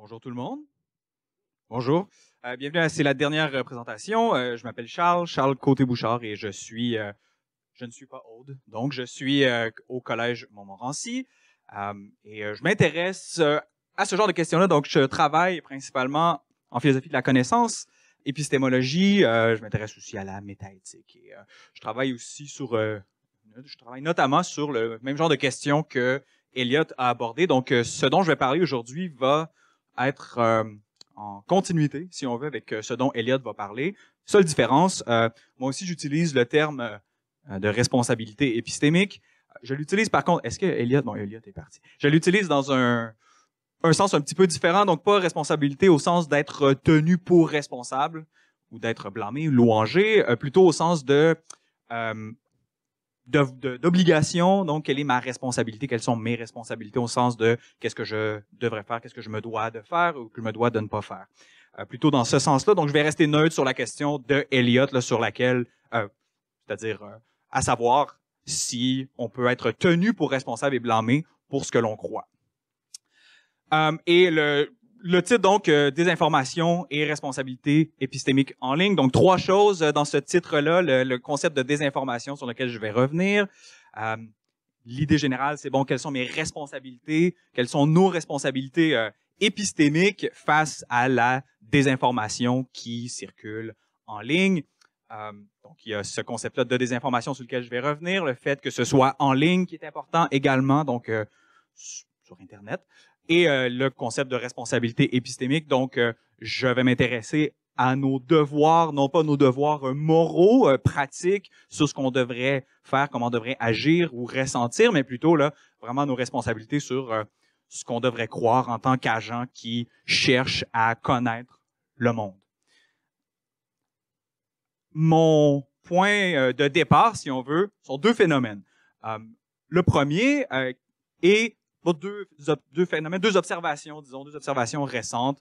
Bonjour tout le monde. Bonjour. Euh, bienvenue C'est la dernière euh, présentation. Euh, je m'appelle Charles, Charles Côté-Bouchard, et je suis, je ne suis pas Aude, donc je suis au Collège Montmorency. et je m'intéresse à ce genre de questions-là, donc je travaille principalement en philosophie de la connaissance, épistémologie, je m'intéresse aussi à la métaéthique. Et, je travaille aussi sur, je travaille notamment sur le même genre de questions que Elliot a abordé. Donc, ce dont je vais parler aujourd'hui va être euh, en continuité, si on veut, avec euh, ce dont Elliot va parler. Seule différence, euh, moi aussi j'utilise le terme de responsabilité épistémique. Je l'utilise par contre, est-ce que Elliot, bon, Elliot est parti. Je l'utilise dans un, un sens un petit peu différent, donc pas responsabilité au sens d'être tenu pour responsable ou d'être blâmé ou louangé, plutôt au sens de d'obligation, donc quelle est ma responsabilité, quelles sont mes responsabilités au sens de qu'est-ce que je devrais faire, qu'est-ce que je me dois de faire ou que je me dois de ne pas faire. Euh, plutôt dans ce sens-là, donc je vais rester neutre sur la question de Elliot, là, sur laquelle, euh, c'est-à-dire euh, à savoir si on peut être tenu pour responsable et blâmé pour ce que l'on croit. et le, le titre, donc, euh, Désinformation et responsabilité épistémique en ligne. Donc, trois choses euh, dans ce titre-là. Le, concept de désinformation sur lequel je vais revenir. Euh, l'idée générale, c'est bon, quelles sont mes responsabilités, quelles sont nos responsabilités épistémiques face à la désinformation qui circule en ligne. donc, il y a ce concept-là de désinformation sur lequel je vais revenir. Le fait que ce soit en ligne qui est important également. Donc, sur Internet et euh, le concept de responsabilité épistémique. Donc, euh, je vais m'intéresser à nos devoirs, non pas nos devoirs euh, moraux, pratiques, sur ce qu'on devrait faire, comment on devrait agir ou ressentir, mais plutôt là, vraiment nos responsabilités sur ce qu'on devrait croire en tant qu'agent qui cherche à connaître le monde. Mon point de départ, si on veut, sont deux phénomènes. le premier est bon, deux, deux phénomènes, deux observations, disons, deux observations récentes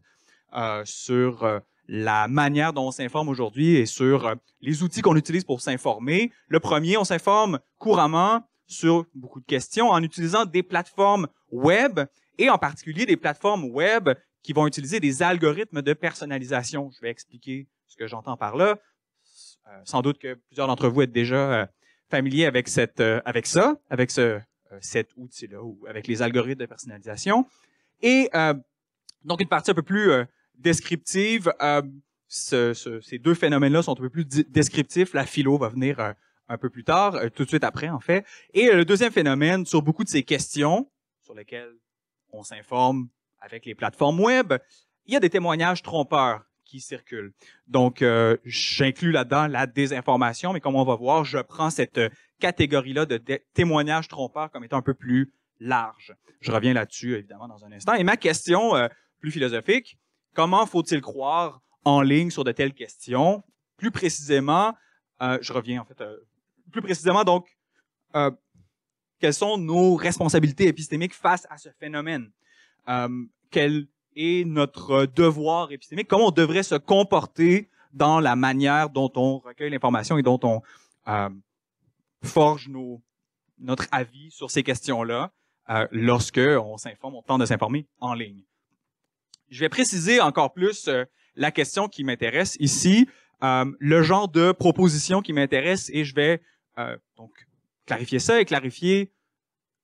euh, sur euh, la manière dont on s'informe aujourd'hui et sur euh, les outils qu'on utilise pour s'informer. Le premier, on s'informe couramment sur beaucoup de questions en utilisant des plateformes web et en particulier des plateformes web qui vont utiliser des algorithmes de personnalisation. Je vais expliquer ce que j'entends par là. Euh, sans doute que plusieurs d'entre vous êtes déjà familiers avec, cette, avec ça, avec ce, euh, cet outil-là, ou avec les algorithmes de personnalisation. Et euh, donc, une partie un peu plus euh, descriptive. ces deux phénomènes-là sont un peu plus descriptifs. La philo va venir un peu plus tard, tout de suite après, en fait. Et le deuxième phénomène, sur beaucoup de ces questions sur lesquelles on s'informe avec les plateformes web, il y a des témoignages trompeurs qui circulent. Donc, j'inclus là-dedans la désinformation, mais comme on va voir, je prends cette catégorie-là de témoignages trompeurs comme étant un peu plus large. Je reviens là-dessus, évidemment, dans un instant. Et ma question euh, plus philosophique, comment faut-il croire en ligne sur de telles questions? Plus précisément, euh, je reviens en fait, euh, plus précisément donc, quelles sont nos responsabilités épistémiques face à ce phénomène? quel est notre devoir épistémique? Comment on devrait se comporter dans la manière dont on recueille l'information et dont on forge nos, notre avis sur ces questions-là euh, lorsque on s'informe, on tente de s'informer en ligne. Je vais préciser encore plus euh, la question qui m'intéresse ici, euh, le genre de proposition qui m'intéresse et je vais donc clarifier ça et clarifier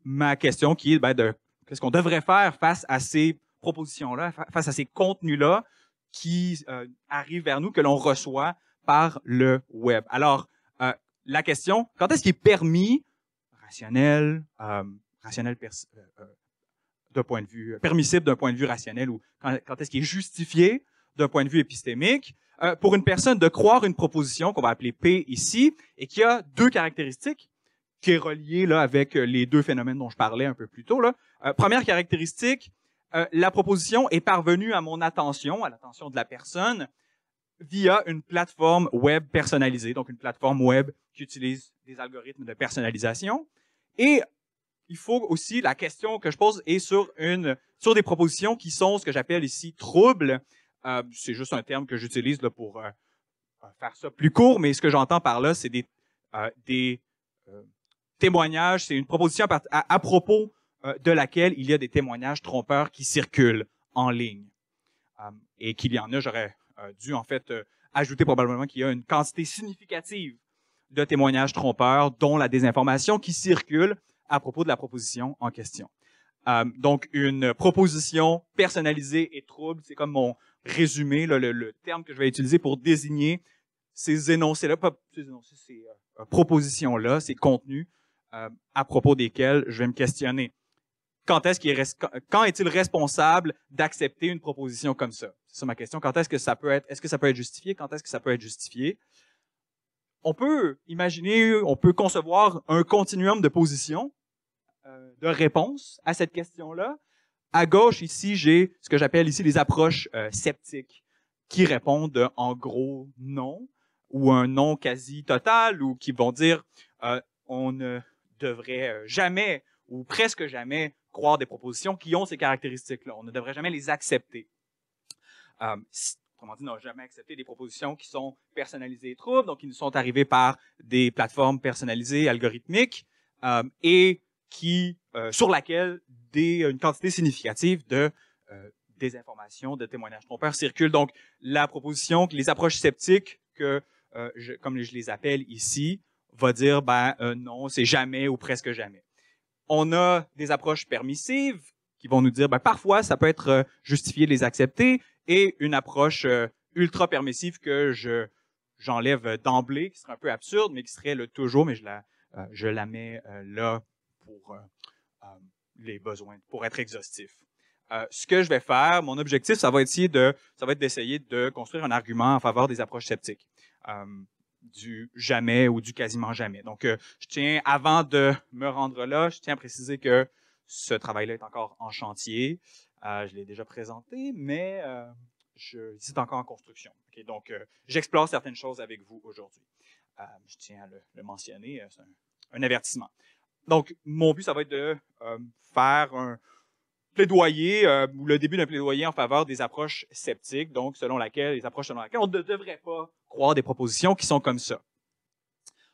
ma question qui est ben, de qu'est-ce qu'on devrait faire face à ces propositions-là, face à ces contenus-là qui arrivent vers nous, que l'on reçoit par le web. Alors, la question, quand est-ce qu'il est permis, rationnel, euh, rationnel euh, euh, d'un point de vue, euh, permissible d'un point de vue rationnel, ou quand, est-ce qu'il est justifié d'un point de vue épistémique, pour une personne de croire une proposition qu'on va appeler P ici, et qui a deux caractéristiques, qui est reliée là, avec les deux phénomènes dont je parlais un peu plus tôt. Là. première caractéristique, la proposition est parvenue à mon attention, à l'attention de la personne, via une plateforme web personnalisée, donc une plateforme web qui utilise des algorithmes de personnalisation. Et il faut aussi, la question que je pose est sur, des propositions qui sont ce que j'appelle ici troubles. Euh, c'est juste un terme que j'utilise pour euh, euh, faire ça plus court, mais ce que j'entends par là, c'est des, témoignages, c'est une proposition à propos de laquelle il y a des témoignages trompeurs qui circulent en ligne. et qu'il y en a, j'aurais dû en fait euh, ajouter probablement qu'il y a une quantité significative de témoignages trompeurs, dont la désinformation qui circule à propos de la proposition en question. Euh, donc, une proposition personnalisée et trouble, c'est comme mon résumé, le, terme que je vais utiliser pour désigner ces énoncés-là, pas ces, énoncés, ces euh, propositions-là, ces contenus à propos desquels je vais me questionner. quand est-il responsable d'accepter une proposition comme ça? sur ma question. Quand est-ce que ça peut être, est-ce que ça peut être justifié? Quand est-ce que ça peut être justifié? On peut imaginer, on peut concevoir un continuum de positions, euh, de réponses à cette question-là. À gauche, ici, j'ai ce que j'appelle ici les approches euh, sceptiques qui répondent en gros non ou un non quasi total ou qui vont dire euh, on ne devrait euh, jamais ou presque jamais croire des propositions qui ont ces caractéristiques-là. On ne devrait jamais les accepter euh, autrement dit, n'ont jamais accepté des propositions qui sont personnalisées et troubles, donc qui nous sont arrivées par des plateformes personnalisées, algorithmiques, euh, et qui, euh, sur laquelle des, une quantité significative de euh, de témoignages trompeurs circulent. Donc, la proposition, les approches sceptiques, que, euh, comme je les appelle ici, va dire, ben non, c'est jamais ou presque jamais. On a des approches permissives qui vont nous dire, ben, parfois, ça peut être justifié de les accepter, et une approche euh, ultra permissive que j'enlève d'emblée, qui serait un peu absurde, mais qui serait le toujours, mais je la, euh, je la mets euh, là pour les besoins, pour être exhaustif. ce que je vais faire, mon objectif, ça va ça va être d'essayer de construire un argument en faveur des approches sceptiques, du jamais ou du quasiment jamais. Donc, je tiens, avant de me rendre là, je tiens à préciser que ce travail-là est encore en chantier je l'ai déjà présenté, mais euh, je c'est encore en construction. Donc, euh, j'explore certaines choses avec vous aujourd'hui. Euh, je tiens à le, mentionner, c'est un, avertissement. Donc, mon but, ça va être de faire un plaidoyer ou le début d'un plaidoyer en faveur des approches sceptiques, donc selon laquelle, les approches selon laquelle on ne devrait pas croire des propositions qui sont comme ça.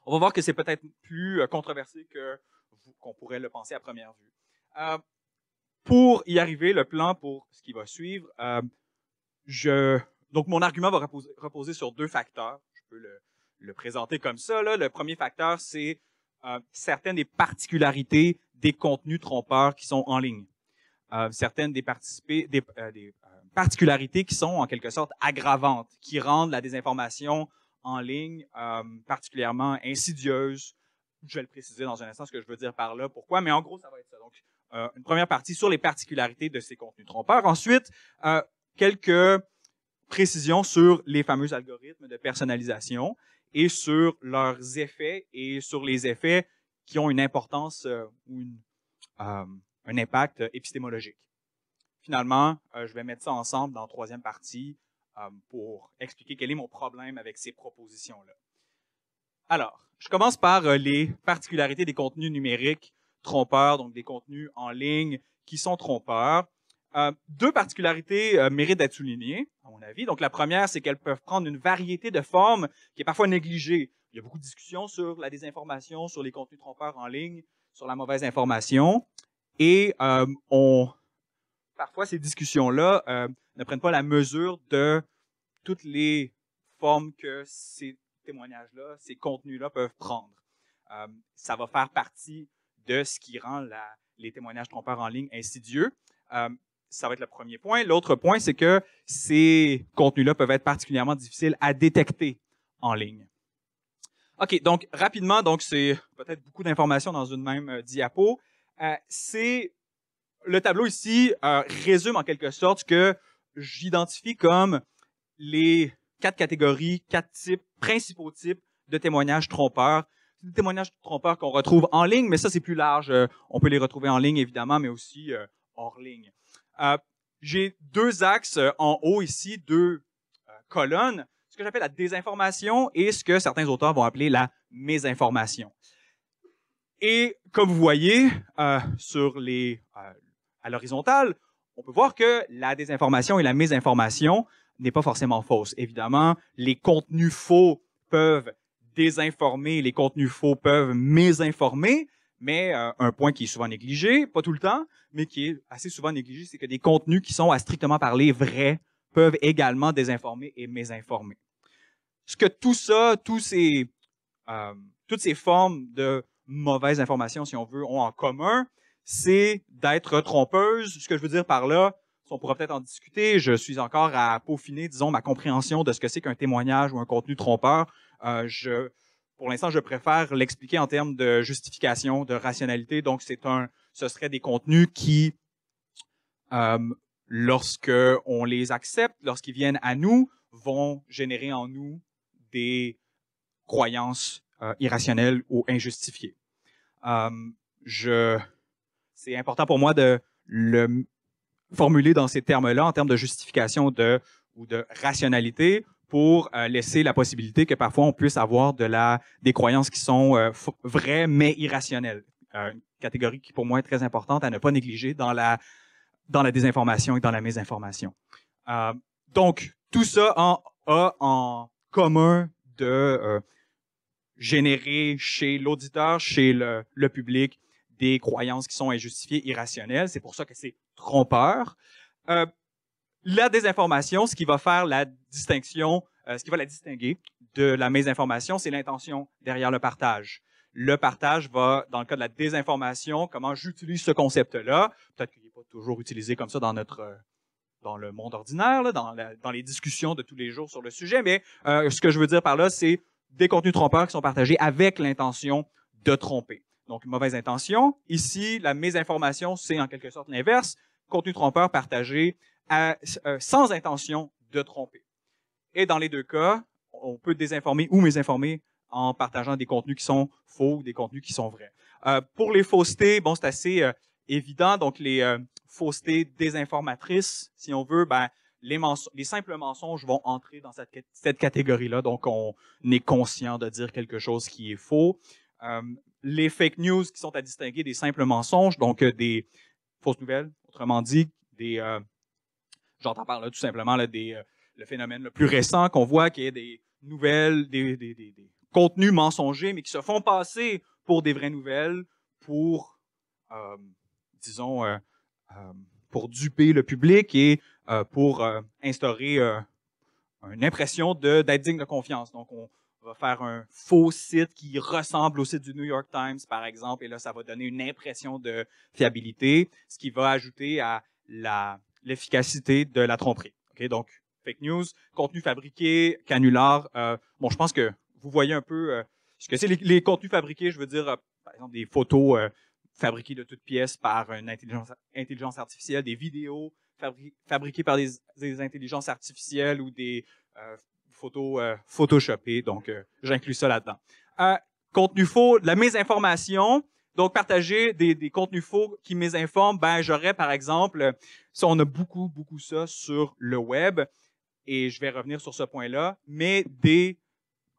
On va voir que c'est peut-être plus controversé que qu'on pourrait le penser à première vue pour y arriver, le plan pour ce qui va suivre, euh, je, donc mon argument va reposer, reposer, sur deux facteurs. Je peux le, présenter comme ça. Le premier facteur, c'est euh, certaines des particularités des contenus trompeurs qui sont en ligne. Euh, certaines des, particularités qui sont en quelque sorte aggravantes, qui rendent la désinformation en ligne particulièrement insidieuse. Je vais le préciser dans un instant ce que je veux dire par là, pourquoi, mais en gros, ça va être ça. Donc, euh, une première partie sur les particularités de ces contenus trompeurs. Ensuite, euh, quelques précisions sur les fameux algorithmes de personnalisation et sur leurs effets et sur les effets qui ont une importance euh, ou un impact épistémologique. Finalement, je vais mettre ça ensemble dans la troisième partie pour expliquer quel est mon problème avec ces propositions-là. Alors, je commence par les particularités des contenus numériques trompeurs, donc des contenus en ligne qui sont trompeurs. Euh, deux particularités euh, méritent d'être soulignées, à mon avis. Donc, la première, c'est qu'elles peuvent prendre une variété de formes qui est parfois négligée. Il y a beaucoup de discussions sur la désinformation, sur les contenus trompeurs en ligne, sur la mauvaise information. Et euh, on, parfois, ces discussions-là ne prennent pas la mesure de toutes les formes que ces témoignages-là, ces contenus-là peuvent prendre. ça va faire partie de ce qui rend les témoignages trompeurs en ligne insidieux. Euh, ça va être le premier point. L'autre point, c'est que ces contenus-là peuvent être particulièrement difficiles à détecter en ligne. OK, donc rapidement, donc c'est peut-être beaucoup d'informations dans une même euh, diapo. Euh, c'est le tableau ici résume en quelque sorte que j'identifie comme les quatre catégories, quatre types, principaux types de témoignages trompeurs des témoignages trompeurs qu'on retrouve en ligne, mais ça, c'est plus large. Euh, on peut les retrouver en ligne, évidemment, mais aussi euh, hors ligne. Euh, j'ai deux axes en haut ici, deux colonnes, ce que j'appelle la désinformation et ce que certains auteurs vont appeler la mésinformation. Et comme vous voyez sur les, à l'horizontale, on peut voir que la désinformation et la mésinformation n'est pas forcément fausse. Évidemment, les contenus faux peuvent désinformer, les contenus faux peuvent mésinformer, mais euh, un point qui est souvent négligé, pas tout le temps, mais qui est assez souvent négligé, c'est que des contenus qui sont à strictement parler vrais peuvent également désinformer et mésinformer. Ce que tout ça, tous euh, toutes ces formes de mauvaise informations, si on veut, ont en commun, c'est d'être trompeuse. Ce que je veux dire par là, on pourra peut-être en discuter. Je suis encore à peaufiner, disons, ma compréhension de ce que c'est qu'un témoignage ou un contenu trompeur. Euh, je, pour l'instant, je préfère l'expliquer en termes de justification, de rationalité. Donc, c'est un, ce serait des contenus qui, euh, lorsque on les accepte, lorsqu'ils viennent à nous, vont générer en nous des croyances euh, irrationnelles ou injustifiées. c'est important pour moi de le formuler dans ces termes-là, en termes de justification ou de rationalité, pour euh, laisser la possibilité que parfois on puisse avoir de la, des croyances qui sont euh, vraies mais irrationnelles. Euh, une catégorie qui pour moi est très importante à ne pas négliger dans la, dans la désinformation et dans la mésinformation. donc, tout ça en, a en commun de générer chez l'auditeur, chez le, le, public, des croyances qui sont injustifiées, irrationnelles. C'est pour ça que c'est trompeur la désinformation, ce qui va faire la distinction, euh, ce qui va la distinguer de la mésinformation, c'est l'intention derrière le partage. Le partage va, dans le cas de la désinformation, comment j'utilise ce concept-là. Peut-être qu'il n'est pas toujours utilisé comme ça dans notre euh, dans le monde ordinaire, dans, les discussions de tous les jours sur le sujet, mais euh, ce que je veux dire par là, c'est des contenus trompeurs qui sont partagés avec l'intention de tromper. Donc, une mauvaise intention. Ici, la mésinformation, c'est en quelque sorte l'inverse. Contenu trompeurs partagé euh, sans intention de tromper. Et dans les deux cas, on peut désinformer ou mésinformer en partageant des contenus qui sont faux ou des contenus qui sont vrais. Euh, pour les faussetés, bon, c'est assez euh, évident. Donc, les faussetés désinformatrices, si on veut, ben, les, simples mensonges vont entrer dans cette, cette catégorie-là. Donc, on est conscient de dire quelque chose qui est faux. les fake news qui sont à distinguer des simples mensonges, donc des fausses nouvelles, autrement dit, des J'entends parler tout simplement là, des, euh, le phénomène le plus récent qu'on voit, qui est des nouvelles, des, contenus mensongers, mais qui se font passer pour des vraies nouvelles, pour, euh, disons, euh, pour duper le public et pour instaurer une impression d'être digne de confiance. Donc, on va faire un faux site qui ressemble au site du New York Times, par exemple, et là, ça va donner une impression de fiabilité, ce qui va ajouter à la l'efficacité de la tromperie. Okay? Donc, fake news, contenu fabriqué, canular. Euh, bon, je pense que vous voyez un peu euh, ce que c'est. Les, contenus fabriqués, je veux dire, euh, par exemple, des photos fabriquées de toutes pièces par une intelligence, artificielle, des vidéos fabriquées par des, intelligences artificielles ou des photos photoshopées. Donc, j'inclus ça là-dedans. contenu faux, la mésinformation. Donc, partager des, contenus faux qui mésinforment, ben, j'aurais par exemple, ça, on a beaucoup, beaucoup ça sur le web, et je vais revenir sur ce point-là, mais des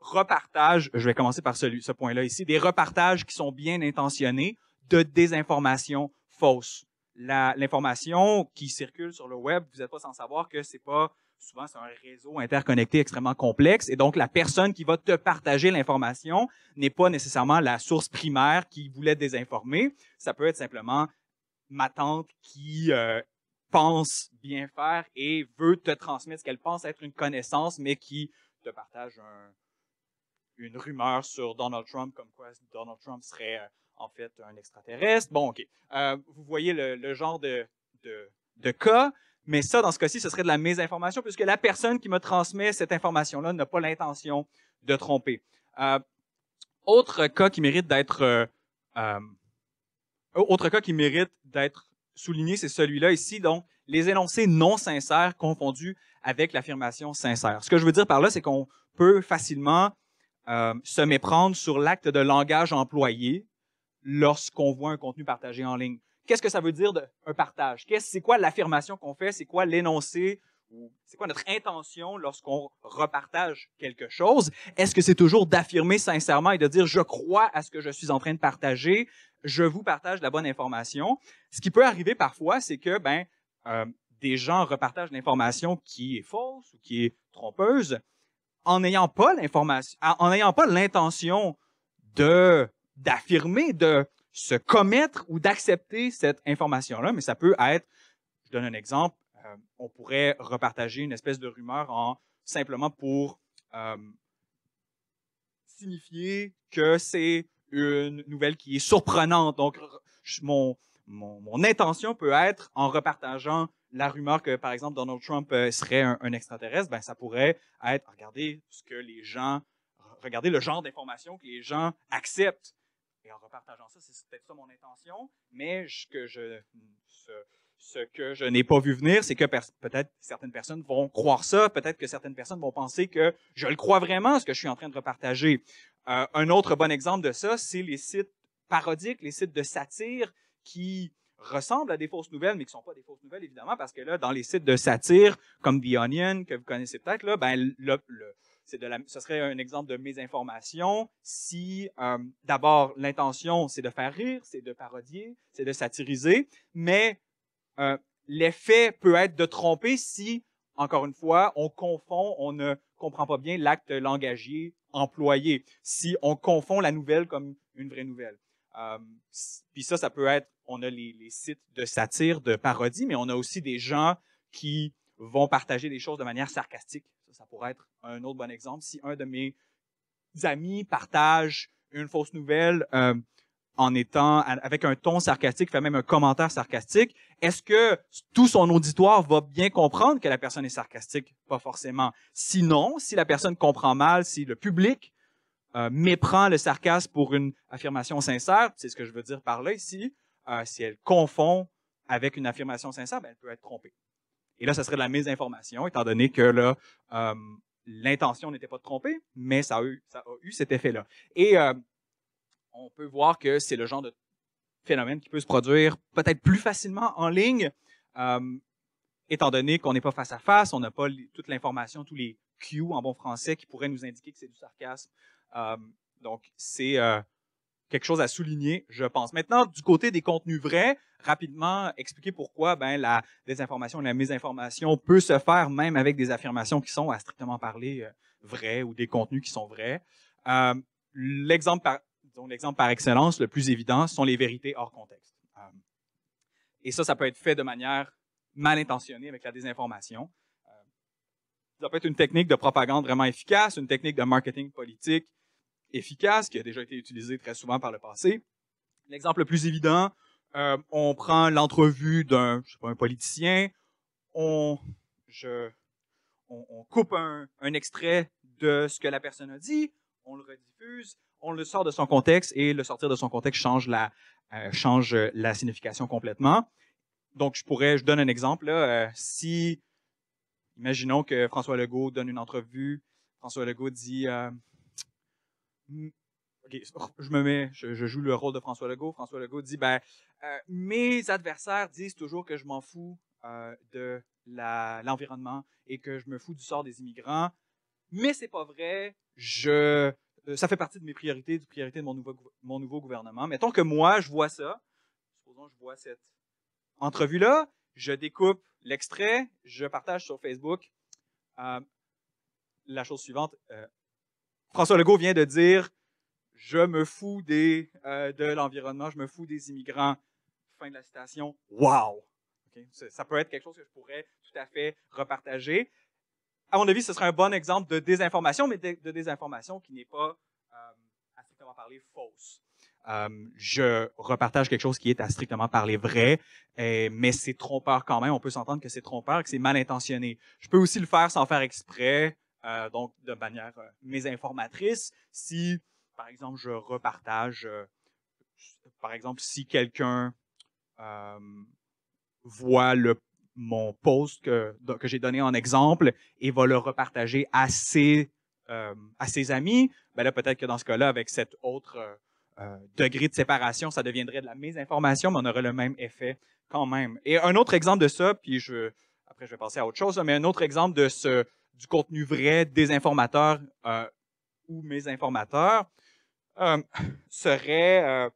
repartages, je vais commencer par celui, ce point-là ici, des repartages qui sont bien intentionnés de désinformation fausse. L'information qui circule sur le web, vous n'êtes pas sans savoir que c'est pas souvent c'est un réseau interconnecté extrêmement complexe et donc la personne qui va te partager l'information n'est pas nécessairement la source primaire qui voulait te désinformer. Ça peut être simplement ma tante qui euh, pense bien faire et veut te transmettre ce qu'elle pense être une connaissance, mais qui te partage une rumeur sur Donald Trump, comme quoi Donald Trump serait euh, en fait un extraterrestre. Bon, OK. Euh, vous voyez le, genre de cas. Mais ça, dans ce cas-ci, ce serait de la mésinformation puisque la personne qui me transmet cette information-là n'a pas l'intention de tromper. Euh, euh, euh, autre cas qui mérite d'être souligné, c'est celui-là ici, donc les énoncés non sincères confondus avec l'affirmation sincère. Ce que je veux dire par là, c'est qu'on peut facilement se méprendre sur l'acte de langage employé lorsqu'on voit un contenu partagé en ligne qu'est-ce que ça veut dire de, un partage? c'est quoi l'affirmation qu'on fait? C'est quoi l'énoncé? Ou c'est quoi notre intention lorsqu'on repartage quelque chose? Est-ce que c'est toujours d'affirmer sincèrement et de dire je crois à ce que je suis en train de partager? Je vous partage la bonne information. Ce qui peut arriver parfois, c'est que, ben, euh, des gens repartagent l'information qui est fausse ou qui est trompeuse en n'ayant pas l'information, en n'ayant pas l'intention de d'affirmer, de se commettre ou d'accepter cette information-là, mais ça peut être, je donne un exemple, euh, on pourrait repartager une espèce de rumeur en simplement pour euh, signifier que c'est une nouvelle qui est surprenante. Donc, mon, intention peut être, en repartageant la rumeur que, par exemple, Donald Trump euh, serait un, extraterrestre, ben, ça pourrait être, regardez ce que les gens, regardez le genre d'information que les gens acceptent. Et en repartageant ça, c'est peut-être ça mon intention, mais ce que je, ce, que je n'ai pas vu venir, c'est que peut-être certaines personnes vont croire ça, peut-être que certaines personnes vont penser que je le crois vraiment, ce que je suis en train de repartager. Euh, un autre bon exemple de ça, c'est les sites parodiques, les sites de satire qui ressemblent à des fausses nouvelles, mais qui ne sont pas des fausses nouvelles, évidemment, parce que là, dans les sites de satire, comme The Onion, que vous connaissez peut-être, ben, le, le, c'est de ce serait un exemple de mésinformation si, euh, d'abord, l'intention, c'est de faire rire, c'est de parodier, c'est de satiriser, mais euh, l'effet peut être de tromper si, encore une fois, on confond, on ne comprend pas bien l'acte langagier employé, si on confond la nouvelle comme une vraie nouvelle. Euh, puis ça, ça peut être, on a les sites de satire, de parodie, mais on a aussi des gens qui vont partager des choses de manière sarcastique ça, pourrait être un autre bon exemple. Si un de mes amis partage une fausse nouvelle euh, en étant avec un ton sarcastique, fait même un commentaire sarcastique, est-ce que tout son auditoire va bien comprendre que la personne est sarcastique Pas forcément. Sinon, si la personne comprend mal, si le public euh, méprend le sarcasme pour une affirmation sincère, c'est ce que je veux dire par là ici, euh, si elle confond avec une affirmation sincère, ben, elle peut être trompée. Et là, ça serait de la mise mésinformation, étant donné que là, euh, l'intention n'était pas de tromper, mais ça a eu, cet effet-là. Et euh, on peut voir que c'est le genre de phénomène qui peut se produire peut-être plus facilement en ligne, euh, étant donné qu'on n'est pas face à face, on n'a pas toute l'information, tous les cues en bon français qui pourraient nous indiquer que c'est du sarcasme. donc, c'est quelque chose à souligner, je pense. Maintenant, du côté des contenus vrais, rapidement expliquer pourquoi ben, la désinformation et la mésinformation peut se faire même avec des affirmations qui sont, à strictement parler, euh, vraies ou des contenus qui sont vrais. Euh, l'exemple, par, par excellence, le plus évident, sont les vérités hors contexte. Euh, et ça, ça peut être fait de manière mal intentionnée avec la désinformation. Ça peut être une technique de propagande vraiment efficace, une technique de marketing politique, efficace, qui a déjà été utilisé très souvent par le passé. L'exemple le plus évident, euh, on prend l'entrevue d'un un politicien, on, je, on, coupe un, extrait de ce que la personne a dit, on le rediffuse, on le sort de son contexte et le sortir de son contexte change la, euh, change la signification complètement. Donc, je pourrais, je donne un exemple. Là, euh, si, imaginons que François Legault donne une entrevue, François Legault dit Mm. Ok, je me mets, je, joue le rôle de François Legault. François Legault dit ben, euh, mes adversaires disent toujours que je m'en fous euh, de l'environnement et que je me fous du sort des immigrants, mais c'est pas vrai. Je, euh, ça fait partie de mes priorités, des priorités de mon nouveau, mon nouveau gouvernement. Mettons que moi, je vois ça. Supposons que je vois cette entrevue-là. Je découpe l'extrait, je partage sur Facebook. la chose suivante François Legault vient de dire Je me fous des, euh, de l'environnement, je me fous des immigrants. Fin de la citation. Wow! Ça peut être quelque chose que je pourrais tout à fait repartager. À mon avis, ce serait un bon exemple de désinformation, mais de, désinformation qui n'est pas, euh, à strictement parler, fausse. Euh, je repartage quelque chose qui est à strictement parler vrai, mais c'est trompeur quand même. On peut s'entendre que c'est trompeur, que c'est mal intentionné. Je peux aussi le faire sans faire exprès. Euh, donc de manière euh, mésinformatrice, Si, par exemple, je repartage, euh, par exemple, si quelqu'un voit mon post que, j'ai donné en exemple et va le repartager à ses, amis, ben là, peut-être que dans ce cas-là, avec cet autre... degré de séparation, ça deviendrait de la mésinformation, mais on aurait le même effet quand même. Et un autre exemple de ça, puis après je vais passer à autre chose, mais un autre exemple de ce, du contenu vrai des informateurs euh, ou mes informateurs euh, serait euh,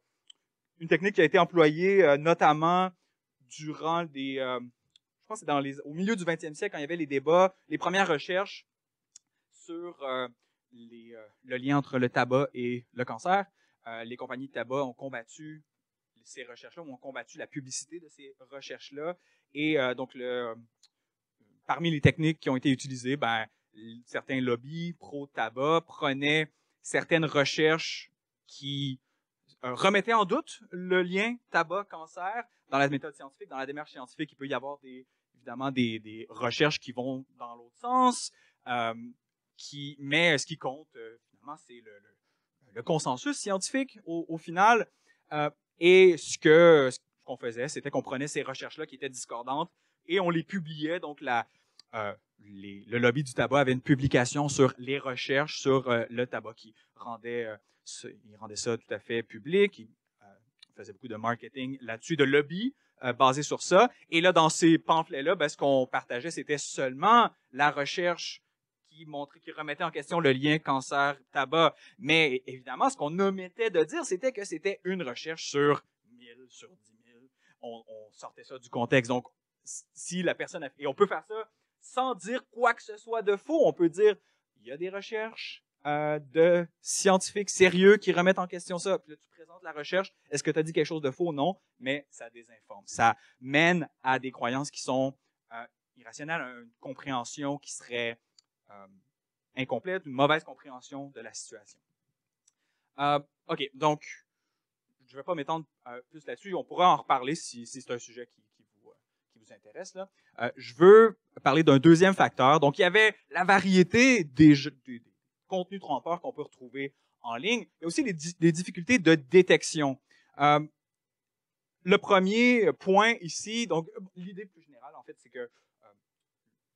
une technique qui a été employée notamment durant des, je pense que dans les, au milieu du 20e siècle quand il y avait les débats, les premières recherches sur le lien entre le tabac et le cancer. les compagnies de tabac ont combattu ces recherches-là, ont combattu la publicité de ces recherches-là, et donc le parmi les techniques qui ont été utilisées, ben, certains lobbies pro-tabac prenaient certaines recherches qui euh, remettaient en doute le lien tabac-cancer dans la méthode scientifique, dans la démarche scientifique. Il peut y avoir évidemment des, recherches qui vont dans l'autre sens, euh, qui, mais euh, ce qui compte, finalement, c'est le, consensus scientifique au, final. et ce que ce qu'on faisait, c'était qu'on prenait ces recherches-là qui étaient discordantes et on les publiait. Donc, la, euh, le lobby du tabac avait une publication sur les recherches sur euh, le tabac qui rendait, euh, rendait ça tout à fait public. Il faisait beaucoup de marketing là-dessus, de lobby basé sur ça. Et là, dans ces pamphlets-là, ben, ce qu'on partageait, c'était seulement la recherche qui montrait, qui remettait en question le lien cancer-tabac. Mais évidemment, ce qu'on omettait de dire, c'était que c'était une recherche sur 1000, sur 10 000. On, on sortait ça du contexte. Donc, si la personne Et on peut faire ça sans dire quoi que ce soit de faux. On peut dire, il y a des recherches euh, de scientifiques sérieux qui remettent en question ça. Puis là, tu présentes la recherche. Est-ce que tu as dit quelque chose de faux? Non, mais ça désinforme. Ça mène à des croyances qui sont euh, irrationnelles, à une compréhension qui serait euh, incomplète, une mauvaise compréhension de la situation. OK, donc, je ne vais pas m'étendre plus là-dessus. On pourra en reparler si c'est un sujet qui, intéresse, là, euh, je veux parler d'un deuxième facteur. Donc, il y avait la variété des, contenus trompeurs qu'on peut retrouver en ligne, mais aussi les, difficultés de détection. Euh, le premier point ici, donc l'idée plus générale, en fait, c'est que euh,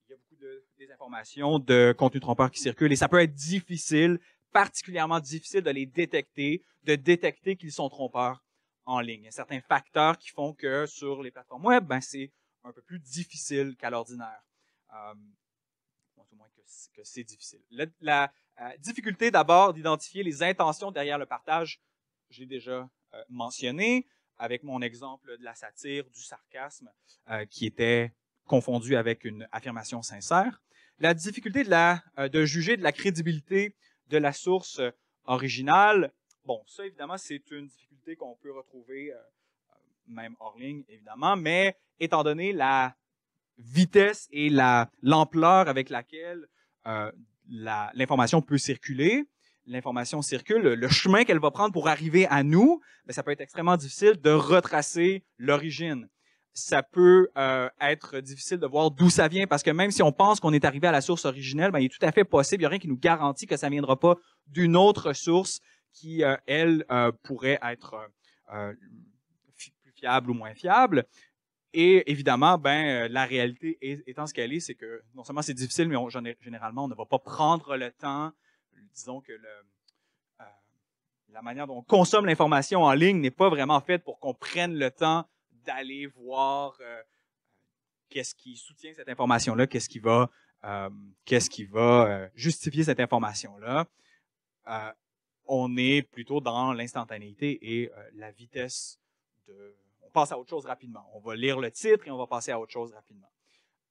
il y a beaucoup de désinformations, de contenus trompeurs qui circulent et ça peut être difficile, particulièrement difficile de les détecter, de détecter qu'ils sont trompeurs en ligne. Il y a certains facteurs qui font que sur les plateformes web, ben, c'est un peu plus difficile qu'à l'ordinaire. Euh, au moins que, c'est difficile. La, euh, difficulté d'abord d'identifier les intentions derrière le partage, j'ai déjà euh, mentionné avec mon exemple de la satire, du sarcasme, euh, qui était confondu avec une affirmation sincère. La difficulté de, la, de juger de la crédibilité de la source originale, bon, ça évidemment, c'est une difficulté qu'on peut retrouver même hors ligne, évidemment, mais étant donné la vitesse et l'ampleur avec laquelle euh, l'information peut circuler, l'information circule, le chemin qu'elle va prendre pour arriver à nous, ben, ça peut être extrêmement difficile de retracer l'origine. Ça peut euh, être difficile de voir d'où ça vient parce que même si on pense qu'on est arrivé à la source originelle, ben, il est tout à fait possible, il n'y a rien qui nous garantit que ça ne viendra pas d'une autre source qui, euh, elle, pourrait être fiable ou moins fiable. Et évidemment, ben, euh, la réalité étant ce qu'elle est, c'est que non seulement c'est difficile, mais on, généralement, on ne va pas prendre le temps. Disons que euh, la manière dont on consomme l'information en ligne n'est pas vraiment faite pour qu'on prenne le temps d'aller voir euh, qu'est-ce qui soutient cette information-là, qu'est-ce qui va, qu'est-ce qui va justifier cette information-là. on est plutôt dans l'instantanéité et la vitesse de passe à autre chose rapidement. On va lire le titre et on va passer à autre chose rapidement.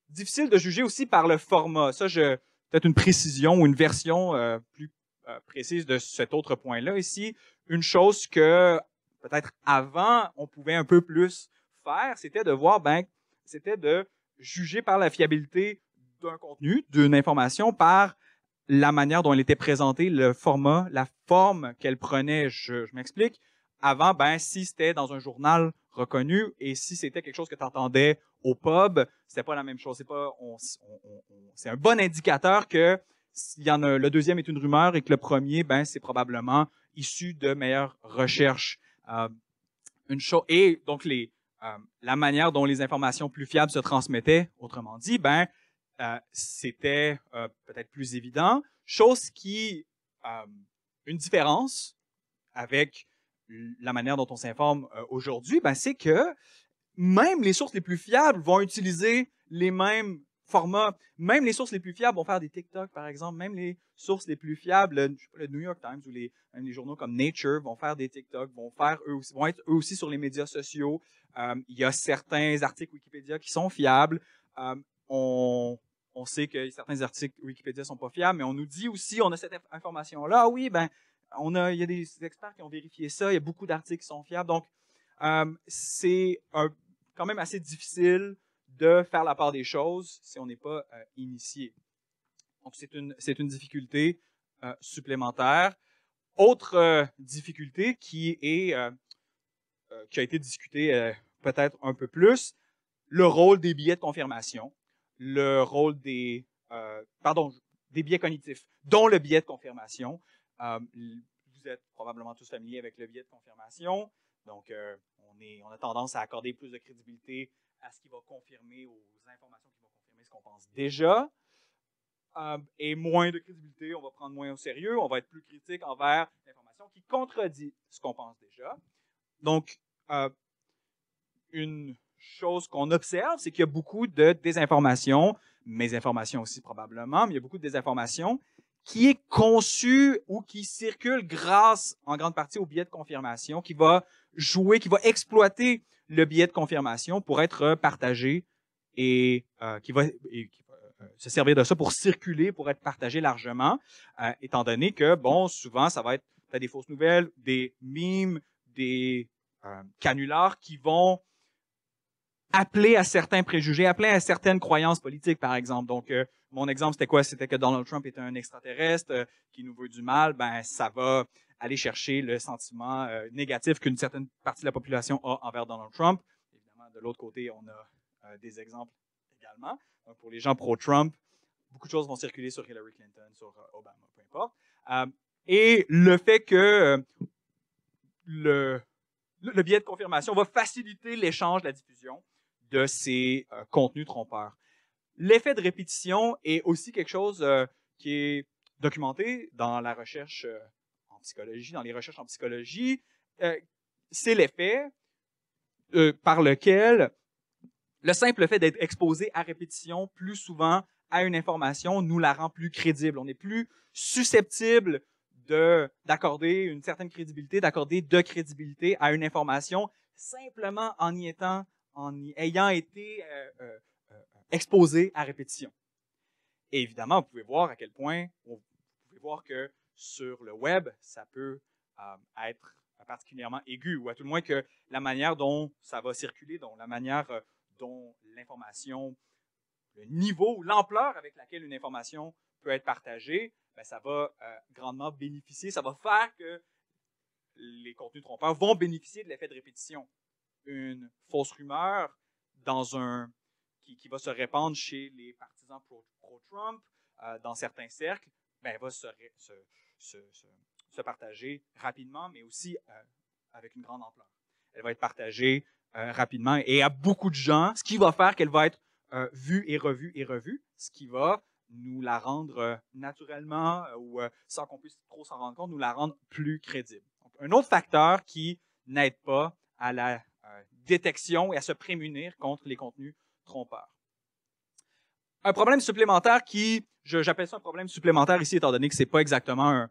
Difficile de juger aussi par le format. Ça, je peut-être une précision ou une version euh, plus euh, précise de cet autre point-là ici. Une chose que peut-être avant on pouvait un peu plus faire, c'était de voir, ben, c'était de juger par la fiabilité d'un contenu, d'une information, par la manière dont elle était présentée, le format, la forme qu'elle prenait. Je, je m'explique. Avant, ben, si c'était dans un journal, reconnu. Et si c'était quelque chose que tu entendais au pub, c'était pas la même chose. C'est pas, on, on, on, c'est un bon indicateur que il y en a, le deuxième est une rumeur et que le premier, ben, c'est probablement issu de meilleures recherches. Euh, une chose et donc les, euh, la manière dont les informations plus fiables se transmettaient, autrement dit, ben, euh, c'était euh, peut-être plus évident. Chose qui, une différence avec la manière dont on s'informe euh, aujourd'hui, ben, c'est que même les sources les plus fiables vont utiliser les mêmes formats. Même les sources les plus fiables vont faire des TikTok, par exemple. Même les sources les plus fiables, le, je sais pas, New York Times ou les, journaux comme Nature vont faire des TikTok, vont, faire vont être eux aussi sur les médias sociaux. Euh, il y a certains articles Wikipédia qui sont fiables. Euh, on, sait que certains articles Wikipédia sont pas fiables, mais on nous dit aussi, on a cette information-là, ah oui, ben, on a, il y a des experts qui ont vérifié ça, il y a beaucoup d'articles qui sont fiables. Donc, euh, c'est quand même assez difficile de faire la part des choses si on n'est pas euh, initié. Donc, c'est une, difficulté euh, supplémentaire. Autre difficulté qui, est, qui a été discutée peut-être un peu plus, le rôle des billets de confirmation, le rôle des, pardon, des billets cognitifs, dont le billet de confirmation. Euh, vous êtes probablement tous familiers avec le biais de confirmation. Donc, euh, on, a tendance à accorder plus de crédibilité à ce qui va confirmer, aux informations qui vont confirmer ce qu'on pense déjà. Euh, et moins de crédibilité, on va prendre moins au sérieux, on va être plus critique envers l'information qui contredit ce qu'on pense déjà. Donc, une chose qu'on observe, c'est qu'il y a beaucoup de désinformation, informations aussi probablement, mais il y a beaucoup de désinformation qui est conçu ou qui circule grâce en grande partie au billet de confirmation, qui va jouer, qui va exploiter le billet de confirmation pour être partagé et euh, qui va, euh, se servir de ça pour circuler, pour être partagé largement, euh, étant donné que, bon, souvent, ça va être as des fausses nouvelles, des mimes, des canulars qui vont appelé à certains préjugés, appelé à certaines croyances politiques, par exemple. Donc, euh, mon exemple, c'était quoi? C'était que Donald Trump est un extraterrestre euh, qui nous veut du mal. Ben, ça va aller chercher le sentiment euh, négatif qu'une certaine partie de la population a envers Donald Trump. Évidemment, de l'autre côté, on a des exemples également. pour les gens pro-Trump, beaucoup de choses vont circuler sur Hillary Clinton, sur Obama, peu importe. et le fait que le, le biais de confirmation va faciliter l'échange, la diffusion de ces euh, contenus trompeurs. L'effet de répétition est aussi quelque chose euh, qui est documenté dans la recherche euh, en psychologie, dans les recherches en psychologie. c'est l'effet par lequel le simple fait d'être exposé à répétition plus souvent à une information nous la rend plus crédible. On est plus susceptible d'accorder une certaine crédibilité, d'accorder de crédibilité à une information simplement en y étant en ayant été euh, euh, euh, exposé à répétition. Et évidemment, vous pouvez voir à quel point, vous pouvez voir que sur le web, ça peut être particulièrement aigu, ou à tout le moins que la manière dont ça va circuler, dont la manière dont l'information, le niveau, l'ampleur avec laquelle une information peut être partagée, ben, ça va grandement bénéficier, ça va faire que les contenus trompeurs vont bénéficier de l'effet de répétition une fausse rumeur dans un, qui, qui va se répandre chez les partisans pro-Trump, euh, dans certains cercles, ben, elle va se, se, se, partager rapidement, mais aussi euh, avec une grande ampleur. Elle va être partagée euh, rapidement et à beaucoup de gens, ce qui va faire qu'elle va être vue et revue et revue, ce qui va nous la rendre naturellement ou sans qu'on puisse trop s'en rendre compte, nous la rendre plus crédible. un autre facteur qui n'aide pas à la euh, détection et à se prémunir contre les contenus trompeurs. Un problème supplémentaire qui, j'appelle ça un problème supplémentaire ici, étant donné que ce n'est pas exactement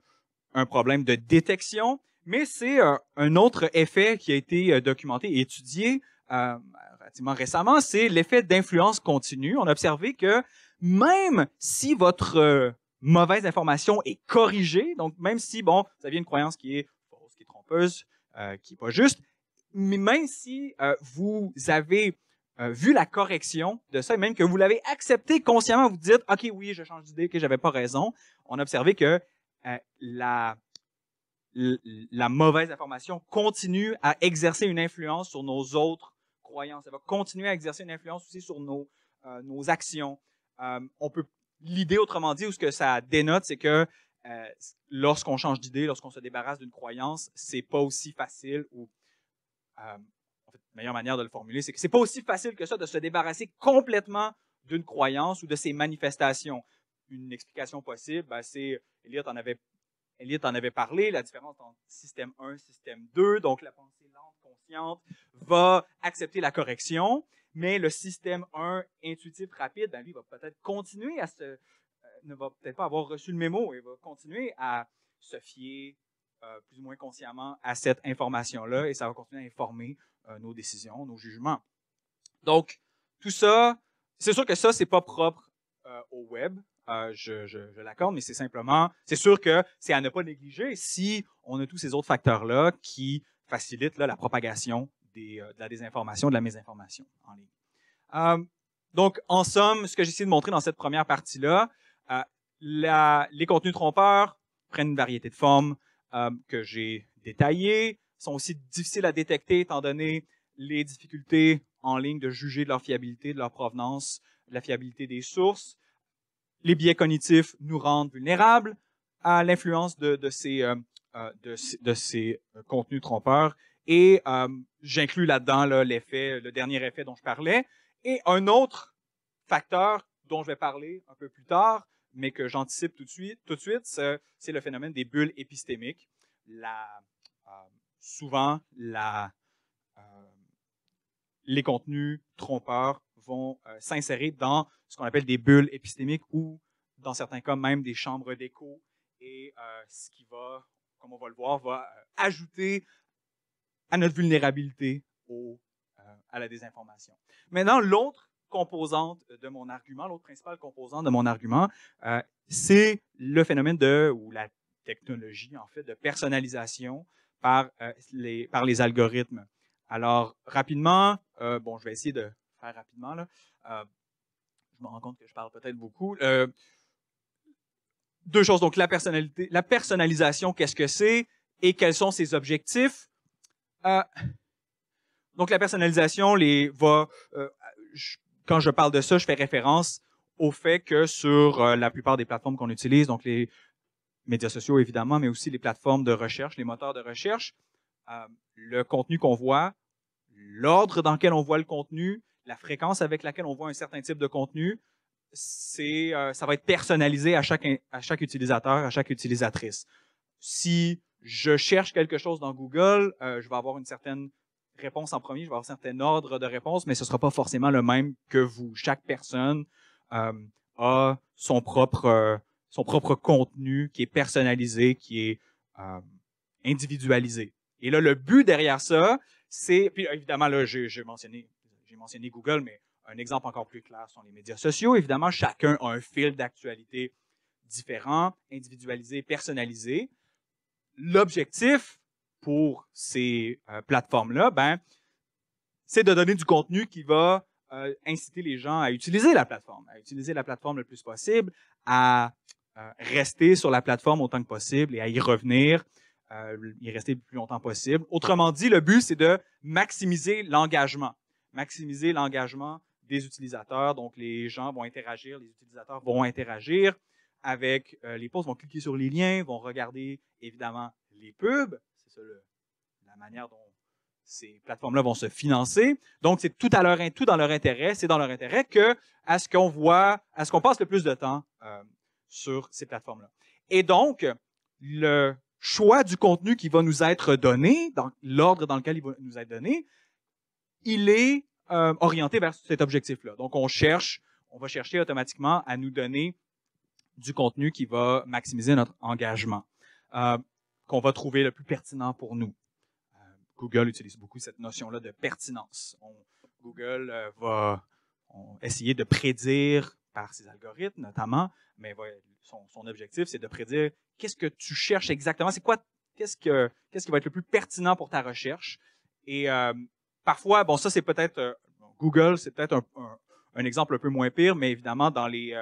un, problème de détection, mais c'est euh, un, autre effet qui a été euh, documenté et étudié relativement récemment, c'est l'effet d'influence continue. On a observé que même si votre mauvaise information est corrigée, donc même si, bon, vous aviez une croyance qui est fausse, qui est trompeuse, qui n'est pas juste, mais même si euh, vous avez euh, vu la correction de ça, et même que vous l'avez accepté consciemment, vous dites, OK, oui, je change d'idée, que j'avais pas raison, on a observé que euh, la, la mauvaise information continue à exercer une influence sur nos autres croyances. Elle va continuer à exercer une influence aussi sur nos, nos actions. on peut, l'idée, autrement dit, ou ce que ça dénote, c'est que lorsqu'on change d'idée, lorsqu'on se débarrasse d'une croyance, c'est pas aussi facile ou euh, en fait, la meilleure manière de le formuler, c'est que c'est pas aussi facile que ça de se débarrasser complètement d'une croyance ou de ses manifestations. Une explication possible, ben, c'est, Elliot en avait en avait parlé, la différence entre système 1 et système 2, donc la pensée lente, consciente, va accepter la correction, mais le système 1 intuitif, rapide, ben, lui va peut-être continuer à se... Euh, ne va peut-être pas avoir reçu le mémo et va continuer à se fier euh, plus ou moins consciemment à cette information-là et ça va continuer à informer euh, nos décisions, nos jugements. Donc, tout ça, c'est sûr que ça, c'est pas propre euh, au web, je, l'accorde, mais c'est simplement, c'est sûr que c'est à ne pas négliger si on a tous ces autres facteurs-là qui facilitent la propagation de la désinformation, de la mésinformation en ligne. donc, en somme, ce que j'ai essayé de montrer dans cette première partie-là, les contenus trompeurs prennent une variété de formes, euh, que j'ai détaillées sont aussi difficiles à détecter étant donné les difficultés en ligne de juger de leur fiabilité, de leur provenance, de la fiabilité des sources. Les biais cognitifs nous rendent vulnérables à l'influence de, ces, de, ces euh, euh, contenus trompeurs. Et j'inclus là-dedans l'effet, le dernier effet dont je parlais. Et un autre facteur dont je vais parler un peu plus tard, mais que j'anticipe tout de suite, tout de suite c'est le phénomène des bulles épistémiques. Euh, souvent, la, euh, les contenus trompeurs vont euh, s'insérer dans ce qu'on appelle des bulles épistémiques ou, dans certains cas, même des chambres d'écho. Et ce qui va, comme on va le voir, va ajouter à notre vulnérabilité à la désinformation. Maintenant, l'autre composante de mon argument, l'autre principale composante de mon argument, euh, c'est le phénomène de, ou la technologie, en fait, de personnalisation par, euh, les, par les algorithmes. Alors, rapidement, euh, bon, je vais essayer de faire rapidement, là. je me rends compte que je parle peut-être beaucoup. deux choses, donc la, personnalité, la personnalisation, qu'est-ce que c'est et quels sont ses objectifs? donc, la personnalisation les, va, quand je parle de ça, je fais référence au fait que sur euh, la plupart des plateformes qu'on utilise, donc les médias sociaux évidemment, mais aussi les plateformes de recherche, les moteurs de recherche, euh, le contenu qu'on voit, l'ordre dans lequel on voit le contenu, la fréquence avec laquelle on voit un certain type de contenu, euh, ça va être personnalisé à chaque, à chaque utilisateur, à chaque utilisatrice. Si je cherche quelque chose dans Google, je vais avoir une certaine réponse en premier, je vais avoir un certain ordre de réponse, mais ce ne sera pas forcément le même que vous. Chaque personne euh, a son propre, euh, son propre contenu qui est personnalisé, qui est euh, individualisé. Et là, le but derrière ça, c'est, puis évidemment, là, j'ai mentionné, mentionné Google, mais un exemple encore plus clair sont les médias sociaux. Évidemment, chacun a un fil d'actualité différent, individualisé, personnalisé. L'objectif, pour ces euh, plateformes-là, ben, c'est de donner du contenu qui va euh, inciter les gens à utiliser la plateforme, à utiliser la plateforme le plus possible, à euh, rester sur la plateforme autant que possible et à y revenir, y rester le plus longtemps possible. Autrement dit, le but, c'est de maximiser l'engagement, maximiser l'engagement des utilisateurs. Donc, les gens vont interagir, les utilisateurs vont interagir avec les posts, vont cliquer sur les liens, vont regarder évidemment les pubs, c'est la manière dont ces plateformes-là vont se financer. Donc, c'est tout à leur tout dans leur intérêt, c'est dans leur intérêt que à ce qu'on voit, à ce qu'on passe le plus de temps euh, sur ces plateformes-là. Et donc, le choix du contenu qui va nous être donné, dans l'ordre dans lequel il va nous être donné, il est euh, orienté vers cet objectif-là. Donc, on cherche, on va chercher automatiquement à nous donner du contenu qui va maximiser notre engagement. Euh, qu'on va trouver le plus pertinent pour nous. Euh, Google utilise beaucoup cette notion-là de pertinence. Google euh, va essayer de prédire par ses algorithmes notamment, mais son, objectif, c'est de prédire qu'est-ce que tu cherches exactement, c'est quoi, qu'est-ce, que, qui va être le plus pertinent pour ta recherche. Et euh, parfois, bon, ça c'est peut-être, Google, c'est peut-être un, exemple un peu moins pire, mais évidemment, dans les